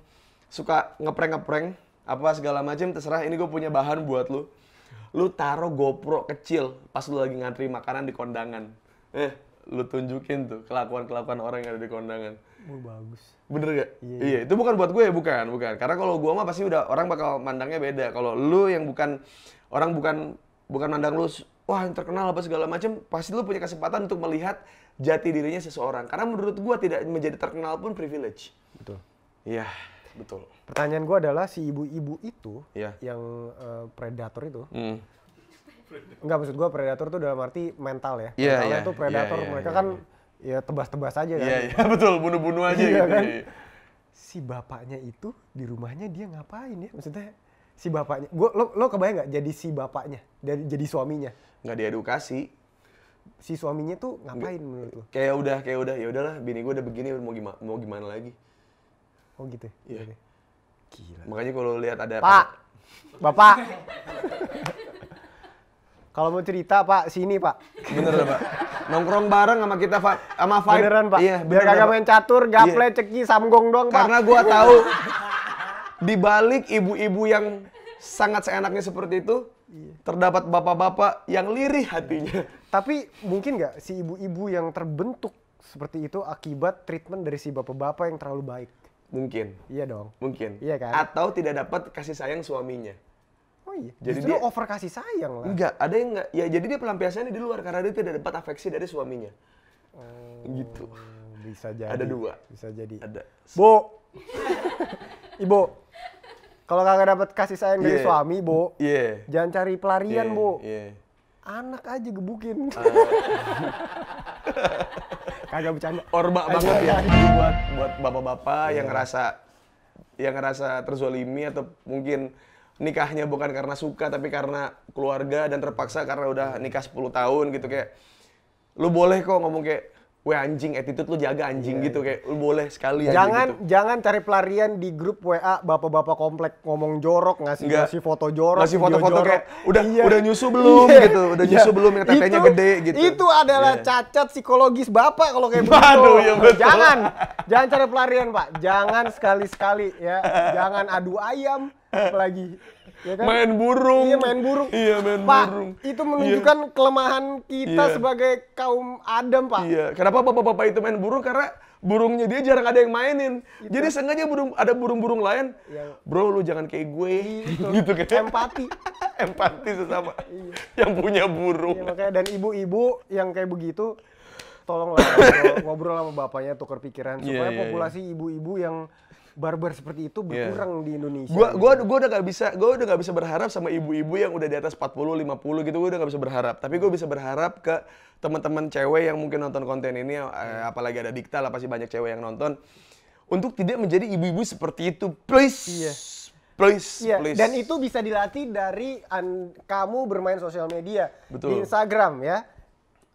suka ngeprank ngeprank apa segala macam terserah ini gue punya bahan buat lu lu taruh GoPro kecil pas lu lagi ngantri makanan di kondangan eh lu tunjukin tuh kelakuan kelakuan orang yang ada di kondangan oh, bagus bener gak iya, iya, iya. itu bukan buat gue bukan bukan karena kalau gue mah pasti udah orang bakal mandangnya beda kalau lu yang bukan orang bukan bukan mandang lu wah yang terkenal apa segala macam pasti lu punya kesempatan untuk melihat jati dirinya seseorang karena menurut gue tidak menjadi terkenal pun privilege betul iya betul pertanyaan gue adalah si ibu-ibu itu yeah. yang uh, predator itu mm. Enggak maksud gue predator tuh dalam arti mental ya. Yeah, Mentalnya yeah, tuh predator yeah, yeah, mereka yeah, kan yeah. ya tebas-tebas aja kan. Iya yeah, [laughs] yeah, betul bunuh-bunuh aja iya, gitu. Kan? Yeah, yeah. Si bapaknya itu di rumahnya dia ngapain ya? Maksudnya si bapaknya. Gua lo lo kebayang nggak jadi si bapaknya jadi jadi suaminya? Nggak diedukasi. Si suaminya tuh ngapain G menurut lo? Kayak udah kayak udah ya udahlah bini gue udah begini mau gimana mau gimana lagi. Oh gitu. ya Yeah. Okay. Gila. Makanya kalau lihat ada Pak. Bapak. kalau mau cerita, Pak, sini, Pak. Bener, Pak. Nongkrong bareng sama kita, Pak. Sama Vibe. Beneran, Pak. Iya, bener, Biar kagak main catur, gaple, iya. ceki, samgong doang, Pak. Karena gua tahu di balik ibu-ibu yang sangat seenaknya seperti itu, iya. terdapat bapak-bapak yang lirih hatinya. Tapi mungkin nggak si ibu-ibu yang terbentuk seperti itu akibat treatment dari si bapak-bapak yang terlalu baik? Mungkin. Iya dong. Mungkin. Iya kan? Atau tidak dapat kasih sayang suaminya. Oh iya. Jadi Justru dia over kasih sayang lah. Enggak, ada yang enggak. Ya jadi dia pelampiasannya di luar karena dia tidak dapat afeksi dari suaminya. Hmm, gitu. Bisa jadi. Ada dua. Bisa jadi. Ada. Bu. [laughs] Ibu. Kalau kagak dapat kasih sayang yeah. dari suami, Bu. Iya. Yeah. Jangan cari pelarian, yeah. Bu. Iya. Yeah anak aja gebukin. Ah. [laughs] Kagak bercanda. Orba banget ya. buat buat bapak-bapak yeah. yang iya. ngerasa yang ngerasa terzolimi atau mungkin nikahnya bukan karena suka tapi karena keluarga dan terpaksa karena udah nikah 10 tahun gitu kayak lu boleh kok ngomong kayak weh anjing attitude lu jaga anjing yeah. gitu iya. kayak lu boleh sekali ya. jangan gitu. jangan cari pelarian di grup WA bapak-bapak komplek ngomong jorok ngasih Nggak. ngasih foto jorok ngasih foto-foto kayak udah iya. udah nyusu belum yeah. gitu udah nyusu belum yang tetenya gede gitu itu adalah yeah. cacat psikologis bapak kalau kayak begitu ya jangan jangan cari pelarian pak jangan sekali-sekali ya jangan adu ayam lagi ya kan? main burung iya main burung iya main pak, burung itu iya. menunjukkan iya. kelemahan kita iya. sebagai kaum Adam pak iya kenapa bapak-bapak itu main burung karena burungnya dia jarang ada yang mainin gitu. jadi sengaja burung ada burung-burung lain iya. bro lu jangan kayak gue iya, gitu, gitu kan empati [laughs] empati sesama iya. yang punya burung iya, makanya dan ibu-ibu yang kayak begitu tolonglah ngobrol sama bapaknya tukar pikiran iya, supaya yeah, yeah, populasi ibu-ibu yeah. yang barbar seperti itu iya. berkurang yeah. di Indonesia. Gua gua gitu. gua udah gak bisa gua udah gak bisa berharap sama ibu-ibu yang udah di atas 40 50 gitu gua udah gak bisa berharap. Tapi gua bisa berharap ke teman-teman cewek yang mungkin nonton konten ini eh, iya. apalagi ada Dikta lah pasti banyak cewek yang nonton untuk tidak menjadi ibu-ibu seperti itu. Please. Yeah. Please, yeah. please. Dan itu bisa dilatih dari kamu bermain sosial media Betul. di Instagram ya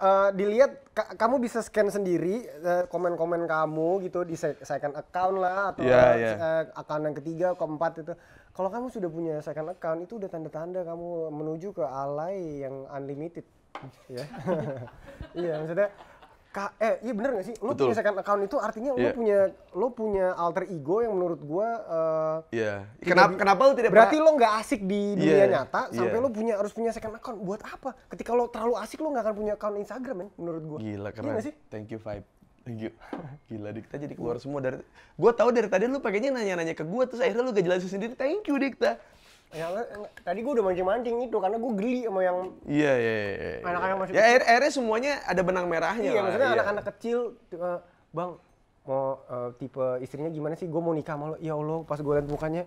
uh, dilihat ka kamu bisa scan sendiri eh, komen-komen uh, kamu gitu di second account lah atau yeah, yeah. Uh, account yang ketiga keempat itu kalau kamu sudah punya second account itu udah tanda-tanda kamu menuju ke alay yang unlimited [laughs] ya iya maksudnya Ka eh iya bener gak sih? Lo punya second account itu artinya yeah. lo punya lo punya alter ego yang menurut gua uh, Iya. Kenapa kenapa lo tidak Berarti lo nggak asik di iya, dunia yeah. nyata sampai yeah. lo punya harus punya second account buat apa? Ketika lo terlalu asik lo nggak akan punya account Instagram men menurut gua. Gila iya keren. Iya sih? Thank you Vibe. Thank you. [laughs] Gila Dikta jadi keluar semua dari Gua tahu dari tadi lu pakainya nanya-nanya ke gua terus akhirnya lu gak jelasin sendiri. Thank you Dikta. Ya, tadi gue udah mancing-mancing itu karena gue geli sama yang Iya, iya, iya. iya, iya. Anak-anak masih Ya, air airnya semuanya ada benang merahnya. Iya, lah. maksudnya anak iya. anak-anak kecil uh, Bang, mau uh, tipe istrinya gimana sih? Gue mau nikah sama lo. Ya Allah, pas gue liat mukanya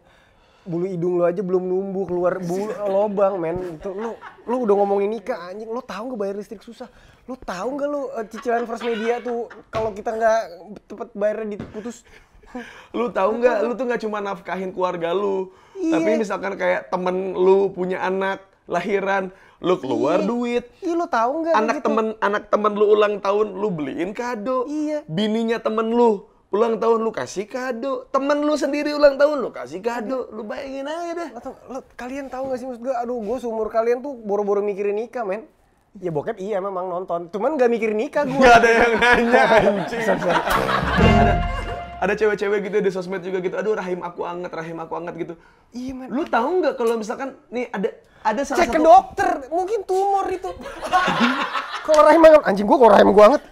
bulu hidung lo aja belum numbuh keluar bulu [laughs] lobang men itu lo lo udah ngomongin nikah anjing lo tahu nggak bayar listrik susah lo tahu nggak lo eh, cicilan first media tuh kalau kita nggak tepat bayarnya diputus [laughs] lu tahu nggak lu tuh nggak cuma nafkahin keluarga lu iya. tapi misalkan kayak temen lu punya anak lahiran lu keluar iya. duit iya lu tahu nggak anak gitu. temen anak temen lu ulang tahun lu beliin kado iya bininya temen lu ulang tahun lu kasih kado temen lu sendiri ulang tahun lu kasih kado lu bayangin aja deh lu, lu, kalian tahu gak sih maksud gue aduh gue seumur kalian tuh boro-boro mikirin nikah men Ya bokep iya memang nonton, cuman gak mikirin nikah gue. Gak ada yang nanya [laughs] anjing ada cewek-cewek gitu di sosmed juga gitu aduh rahim aku anget rahim aku anget gitu iya men lu tahu nggak kalau misalkan nih ada ada salah cek satu... ke dokter mungkin tumor itu kalau rahim anget anjing gua kalau rahim gua anget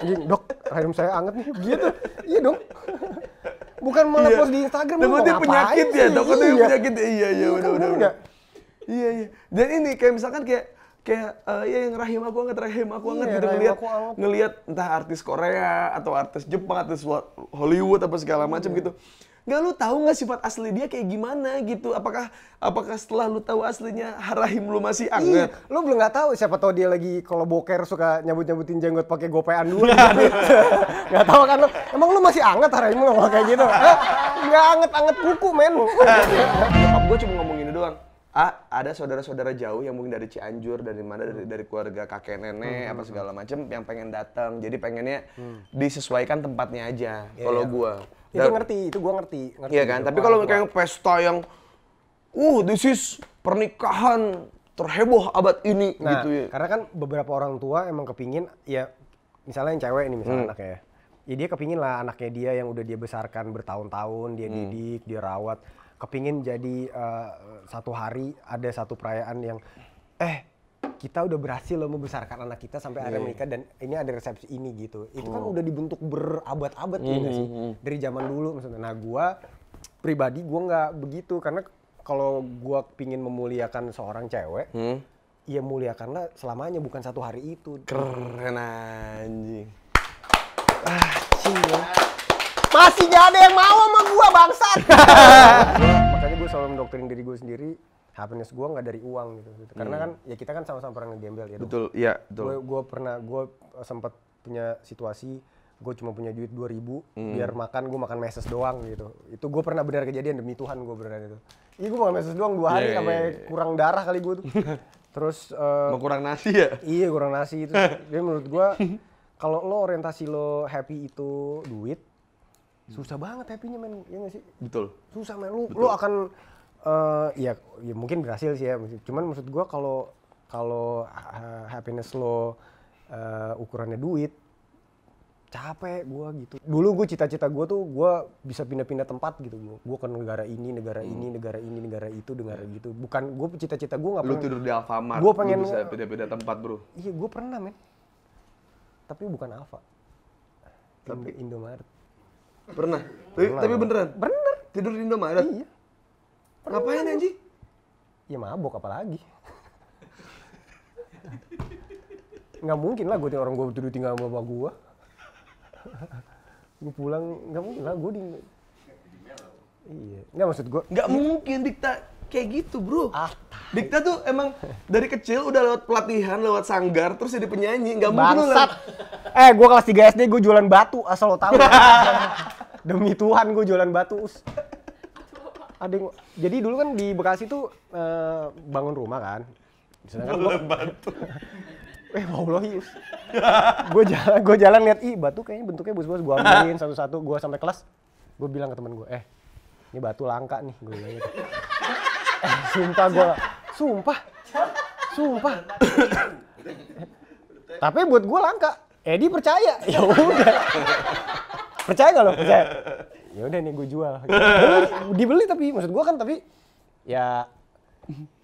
anjing dok rahim saya anget nih gitu iya dong bukan malah iya. di Instagram ngapain penyakit ya dokter iya. penyakit iya iya, iya iya, iya, iya iya dan ini kayak misalkan kayak kayak uh, ya yang rahim aku banget rahim aku banget iya, gitu ngelihat ngelihat entah artis Korea atau artis Jepang atau Hollywood apa segala macam iya. gitu nggak lu tahu nggak sifat asli dia kayak gimana gitu apakah apakah setelah lu tahu aslinya rahim lu masih iya, anget iya, lu belum nggak tahu siapa tahu dia lagi kalau boker suka nyabut nyabutin jenggot pakai gopean dulu iya. [laughs] nggak tahu kan lu emang lu masih anget rahim lu kayak gitu eh, nggak anget anget kuku men [laughs] nyokap gue cuma ngomongin doang A, ada saudara-saudara jauh yang mungkin dari Cianjur, dari mana, dari, dari keluarga kakek nenek, hmm. apa hmm, segala hmm. macam, yang pengen datang. Jadi pengennya hmm. disesuaikan tempatnya aja. Yeah, iya. kalau gue. gua, itu ngerti, itu gue ngerti. ngerti iya kan. Tapi kalau kayak pesta yang, uh, this is pernikahan terheboh abad ini nah, gitu ya. Karena kan beberapa orang tua emang kepingin, ya misalnya yang cewek ini misalnya hmm. anaknya ya. Ya dia kepingin lah anaknya dia yang udah dia besarkan bertahun-tahun, dia hmm. didik, dia rawat kepingin jadi uh, satu hari ada satu perayaan yang eh kita udah berhasil loh membesarkan anak kita sampai yeah. akhirnya iya, iya. menikah dan ini ada resepsi ini gitu. Itu kan oh. kan udah dibentuk berabad-abad mm -hmm. Gitu sih hmm, hmm. dari zaman dulu maksudnya. Nah gue pribadi gue nggak begitu karena kalau gue pingin memuliakan seorang cewek, hmm? ya muliakanlah selamanya bukan satu hari itu. Keren anjing. Ah, ya. Masih gak ada yang mau sama gue bangsat. [laughs] Makanya gue selalu mendoktrin diri gue sendiri happiness gue nggak dari uang gitu, gitu. karena hmm. kan ya kita kan sama-sama pernah ngegembel ya betul iya betul gue pernah gue eh, sempat punya situasi gue cuma punya duit dua ribu hmm. biar makan gue makan meses doang gitu itu gue pernah benar kejadian demi Tuhan gue benar itu iya gue makan meses doang dua hari yeah, iya, sampai yeah, yeah. kurang darah kali gue tuh [laughs] terus uh, kurang nasi ya iya kurang nasi itu [laughs] jadi menurut gue kalau lo orientasi lo happy itu duit Hmm. susah banget happy-nya men ya gak sih betul susah men lu lu akan uh, ya ya mungkin berhasil sih ya cuman maksud gua kalau kalau uh, happiness lo uh, ukurannya duit capek gue gitu dulu gue cita-cita gue tuh gue bisa pindah-pindah tempat gitu gue ke negara ini negara hmm. ini negara ini negara itu negara hmm. gitu bukan gue cita-cita gue nggak lu tidur di Alfamart gue pengen bisa pindah-pindah tempat bro iya gue pernah men tapi bukan Alfa tapi Indomaret Pernah. Tapi, Pernah. tapi beneran. Bener. Tidur di Indomaret. Iya. Pernah. Ngapain Anji? Ya mabok apalagi. nggak mungkin lah gue orang gue tidur tinggal sama bapak gue. gue pulang nggak mungkin lah gue di Iya. Nggak maksud gue. Nggak mungkin Dikta kayak gitu bro. Ah, Dikta tuh emang dari kecil udah lewat pelatihan, lewat sanggar, terus jadi penyanyi. Nggak mungkin lah. Eh, gue kelas 3 SD gue jualan batu, asal lo tau. [laughs] demi Tuhan gue jualan batu us ada yang jadi dulu kan di Bekasi tuh uh, bangun rumah kan kan gue batu [laughs] eh mau loh ius, gue jalan gue jalan lihat ih batu kayaknya bentuknya bus-bus gue ambilin satu-satu gue sampai kelas gue bilang ke temen gue eh ini batu langka nih gue bilang gitu [laughs] eh, sumpah gue sumpah sumpah [laughs] tapi buat gue langka Edi percaya ya udah percaya gak lo percaya [laughs] ya udah nih gue jual dibeli, dibeli tapi maksud gue kan tapi ya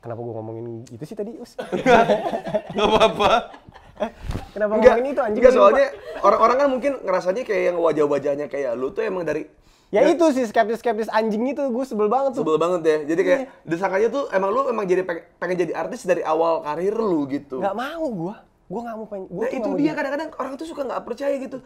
kenapa gue ngomongin itu sih tadi us nggak apa-apa kenapa enggak, ngomongin itu anjing enggak soalnya orang-orang kan mungkin ngerasanya kayak yang wajah-wajahnya kayak lu tuh emang dari Ya, ya itu sih skeptis-skeptis anjing itu gue sebel banget tuh. Sebel banget ya. Jadi kayak iya. desakannya tuh emang lu emang jadi pengen, pengen jadi artis dari awal karir lu gitu. Gak mau gue gue gak mau pengen. Gua nah, itu dia kadang-kadang orang tuh suka gak percaya gitu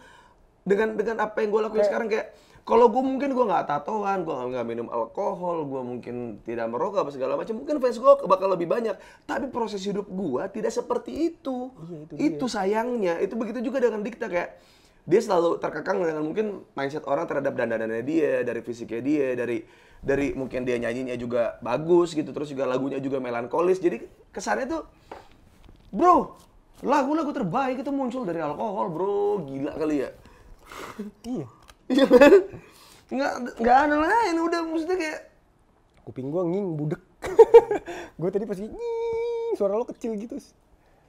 dengan dengan apa yang gue lakuin kayak, sekarang kayak kalau gue mungkin gue nggak tatoan, gue nggak minum alkohol, gue mungkin tidak merokok apa segala macam, mungkin fans gue bakal lebih banyak. Tapi proses hidup gue tidak seperti itu. Iya, itu, itu sayangnya. Itu begitu juga dengan Dikta kayak dia selalu terkekang dengan mungkin mindset orang terhadap dandanannya dia, dari fisiknya dia, dari dari mungkin dia nyanyinya juga bagus gitu, terus juga lagunya juga melankolis. Jadi kesannya tuh, bro, lagu-lagu terbaik itu muncul dari alkohol, bro, gila kali ya iya iya nggak nggak ada lain udah maksudnya kayak kuping gua nging budek [laughs] gue tadi pasti nging, suara lo kecil gitu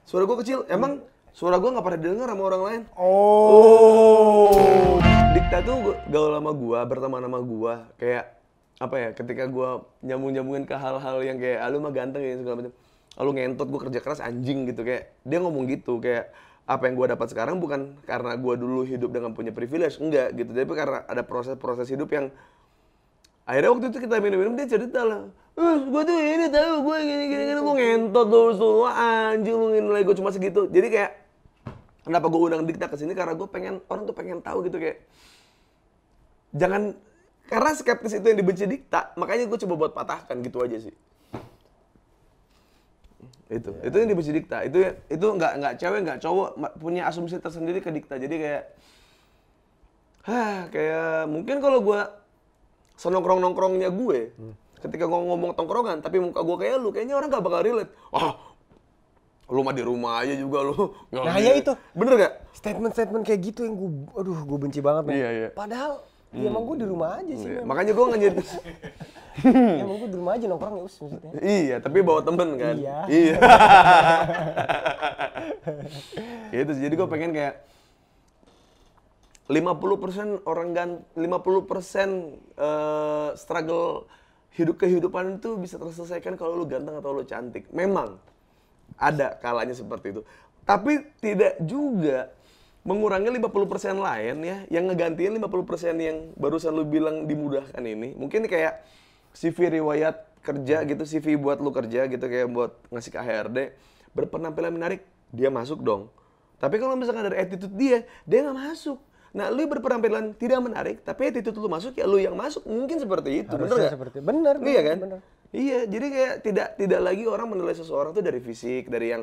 suara gua kecil emang suara gua nggak pernah denger sama orang lain oh, oh. Dikta tuh gaul sama gua berteman sama gua kayak apa ya ketika gua nyambung nyambungin ke hal-hal yang kayak ah, lu mah ganteng ya segala macam ah, lu ngentot gue kerja keras anjing gitu kayak dia ngomong gitu kayak apa yang gue dapat sekarang bukan karena gue dulu hidup dengan punya privilege enggak gitu tapi karena ada proses-proses hidup yang akhirnya waktu itu kita minum-minum dia cerita lah eh gue tuh ini tahu gue gini gini gini gue ngentot tuh semua anjing lu lagi gue cuma segitu jadi kayak kenapa gue undang Dikta ke sini karena gue pengen orang tuh pengen tahu gitu kayak jangan karena skeptis itu yang dibenci Dikta makanya gue coba buat patahkan gitu aja sih itu yeah. itu yang dibenci dikta itu itu nggak nggak cewek nggak cowok punya asumsi tersendiri ke dikta jadi kayak hah kayak mungkin kalau gue senongkrong nongkrongnya gue hmm. ketika ngomong, ngomong tongkrongan tapi muka gue kayak lu kayaknya orang gak bakal relate ah lu mah di rumah aja juga lu nah ya itu bener gak statement-statement kayak gitu yang gue aduh gue benci banget nih iya, iya. padahal Iya, emang hmm. gue di rumah aja sih. Iya, makanya gue nggak jadi. [laughs] emang gue di rumah aja nongkrong ya us maksudnya. Iya, tapi bawa temen kan. Iya. Iya. [laughs] itu jadi gue pengen kayak 50% orang gan 50% uh, eh, struggle hidup kehidupan itu bisa terselesaikan kalau lu ganteng atau lu cantik. Memang ada kalanya seperti itu. Tapi tidak juga mengurangi 50% lain ya, yang ngegantiin 50% yang barusan lu bilang dimudahkan ini. Mungkin kayak CV riwayat kerja gitu, CV buat lu kerja gitu kayak buat ngasih ke HRD, berpenampilan menarik, dia masuk dong. Tapi kalau misalkan dari attitude dia, dia nggak masuk. Nah, lu berpenampilan tidak menarik, tapi attitude lu masuk ya lu yang masuk. Mungkin seperti itu, Harusnya bener Seperti, bener, iya bener, iya kan? Bener. Iya, jadi kayak tidak tidak lagi orang menilai seseorang tuh dari fisik, dari yang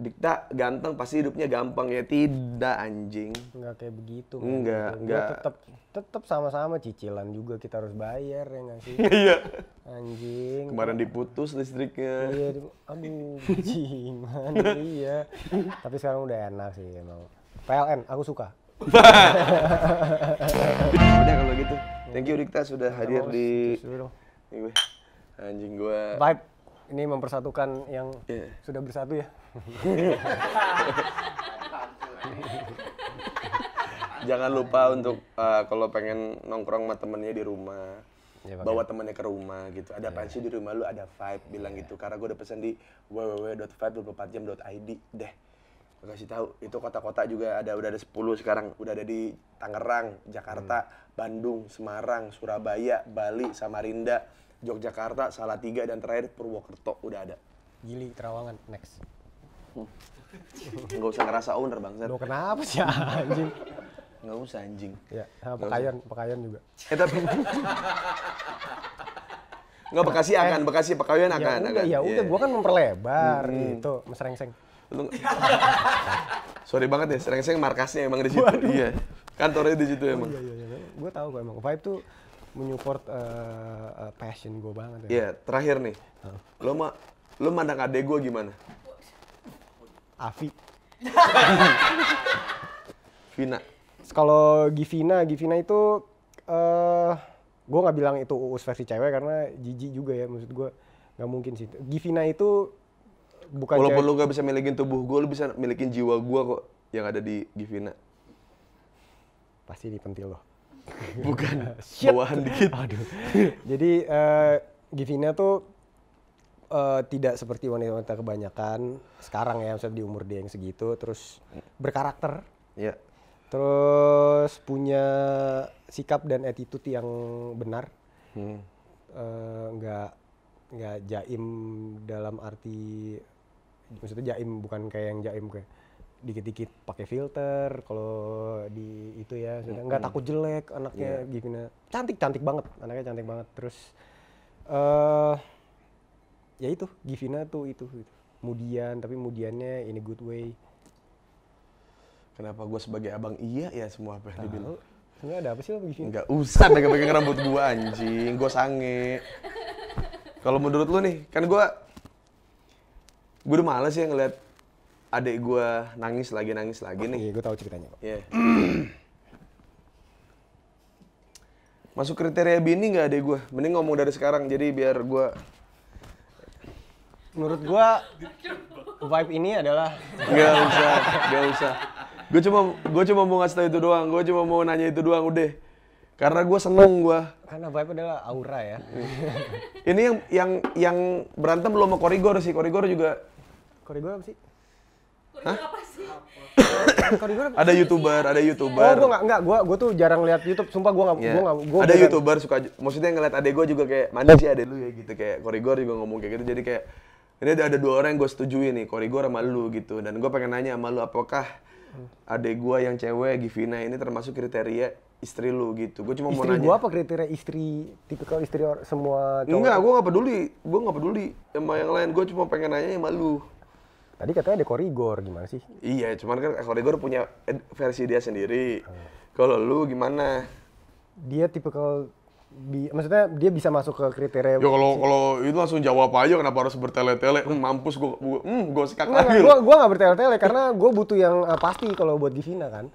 Dikta ganteng pasti hidupnya gampang ya tidak anjing. Enggak kayak begitu. Enggak, kan. gitu. enggak. Tetap tetap sama-sama cicilan juga kita harus bayar ya nggak sih? [laughs] Iya. anjing. Kemarin diputus listriknya. Iya, aduh cingan [laughs] iya. Tapi sekarang udah enak sih emang. PLN aku suka. [laughs] udah kalau gitu. Thank you Dikta sudah hadir di Anjing gua. Vibe ini mempersatukan yang yeah. sudah bersatu ya. Jangan lupa untuk uh, kalau pengen nongkrong sama temennya di rumah, ya, bawa temennya ke rumah gitu. Ada apa ya. di rumah lu? Ada vibe ya. bilang iya. gitu. Karena gue udah pesen di www.vibe24jam.id deh. Gue kasih tahu itu kota-kota juga ada udah ada 10 sekarang udah ada di Tangerang, Jakarta, hmm. Bandung, Semarang, Surabaya, Bali, Samarinda, Yogyakarta, Salatiga dan terakhir Purwokerto udah ada. Gili Terawangan next. Enggak [laughs] usah ngerasa owner bang. Lo kenapa sih anjing? Enggak usah anjing. Ya, pakaian, usah. pakaian juga. Eh tapi Enggak Bekasi eh. akan, Bekasi pakaian ya akan. Ya iya, udah, ya udah, gua kan memperlebar hmm. gitu, meserengseng. Lu Sorry banget ya, serengseng markasnya emang di situ. Waduh. Iya. Kantornya di situ oh, emang. Iya, iya, iya. Gue tahu gue emang. Vibe tuh menyupport eh, eh, passion gue banget ya. Iya, terakhir nih. Lo mah lo mandang adek gue gimana? Avi. [laughs] Vina. Kalau Givina, Givina itu uh, eh, gue nggak bilang itu uus versi cewek karena jijik juga ya maksud gue nggak mungkin sih. Givina itu bukan Kalau perlu nggak gak bisa milikin tubuh gue, lu bisa milikin jiwa gue kok yang ada di Givina. Pasti dipentil loh. bukan [laughs] bawahan dikit. Aduh. Jadi uh, Givina tuh uh, tidak seperti wanita-wanita kebanyakan sekarang ya misalnya di umur dia yang segitu terus berkarakter yeah. terus punya sikap dan attitude yang benar hmm. uh, nggak jaim dalam arti maksudnya jaim bukan kayak yang jaim kayak dikit-dikit pakai filter kalau di itu ya sudah nggak hmm. takut jelek anaknya yeah. gimana cantik cantik banget anaknya cantik banget terus uh, ya itu Givina tuh itu kemudian gitu. Mudian tapi mudiannya a good way. Kenapa gue sebagai abang iya ya semua apa yang dibilang? Enggak ada apa sih lo begini? Enggak usah pegang-pegang rambut gue anjing, gue sange. Kalau menurut lu nih, kan gue gue udah males ya ngeliat adik gue nangis lagi nangis lagi oh, nih. Iya, gue tahu ceritanya kok. Yeah. Masuk kriteria bini nggak adik gue? Mending ngomong dari sekarang, jadi biar gue menurut gua vibe ini adalah nggak usah nggak usah gue cuma gue cuma mau ngasih tau itu doang gue cuma mau nanya itu doang udah karena gue seneng gue karena vibe adalah aura ya ini yang yang yang berantem belum sama korigor sih korigor juga korigor apa sih Hah? ada youtuber, ada youtuber. Oh, gue gak, nggak, gua, gue tuh jarang lihat YouTube. Sumpah gua nggak, yeah. gue iya. nggak. Gua ada beneran... youtuber suka, maksudnya ngeliat adek gua juga kayak mana sih adek lu ya gitu kayak korigor juga ngomong kayak gitu. Jadi kayak ini ada, ada dua orang yang gue setujui nih Korigor sama lu gitu dan gue pengen nanya sama lu apakah adek gue yang cewek Givina ini termasuk kriteria istri lu gitu gue cuma istri mau nanya istri gue apa kriteria istri tipikal istri or, semua cowok enggak gue gak peduli gue gak peduli sama yang lain gue cuma pengen nanya sama lu tadi katanya ada Korigor gimana sih iya cuman kan Korigor punya versi dia sendiri kalau lu gimana dia tipikal bi maksudnya dia bisa masuk ke kriteria ya kalau kalau itu langsung jawab aja kenapa harus bertele-tele hmm, mampus gue gue hmm, gue sikak lagi gue gue nggak bertele-tele karena gue butuh yang uh, pasti kalau buat Divina kan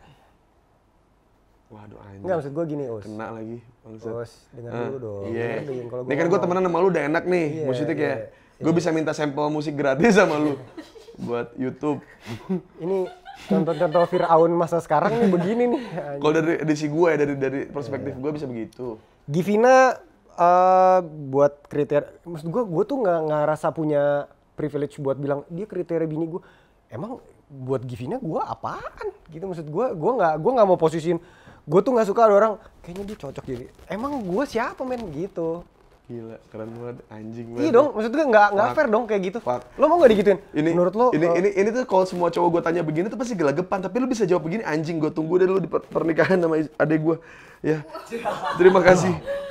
Waduh anjing. Enggak maksud gue gini, Us. Kena lagi. Maksud. Us, dengar uh, dulu dong. Iya. Yeah. gua Ini kan gue temenan sama lu udah enak nih. Yeah, Maksudnya kayak yeah. gue yeah. bisa minta sampel musik gratis sama lu [laughs] buat YouTube. Ini contoh-contoh Firaun masa sekarang nih begini nih. Kalau dari edisi gue ya, dari dari perspektif yeah. gue bisa begitu. Givina uh, buat kriteria, maksud gue, gue tuh nggak ngerasa punya privilege buat bilang dia kriteria bini gue. Emang buat Givina gue apaan? Gitu maksud gue, gue nggak gue nggak mau posisiin. Gue tuh nggak suka ada orang kayaknya dia cocok jadi. Emang gue siapa men gitu? Gila, keren banget anjing iya banget. Iya dong, maksudnya gue nggak nggak fair dong kayak gitu. Fuck. Lo mau nggak digituin? Ini, Menurut lo? Ini uh, ini ini tuh kalau semua cowok gue tanya begini tuh pasti gelagapan. Tapi lo bisa jawab begini anjing. Gue tunggu deh lo di pernikahan sama adek gue. Ya, terima kasih.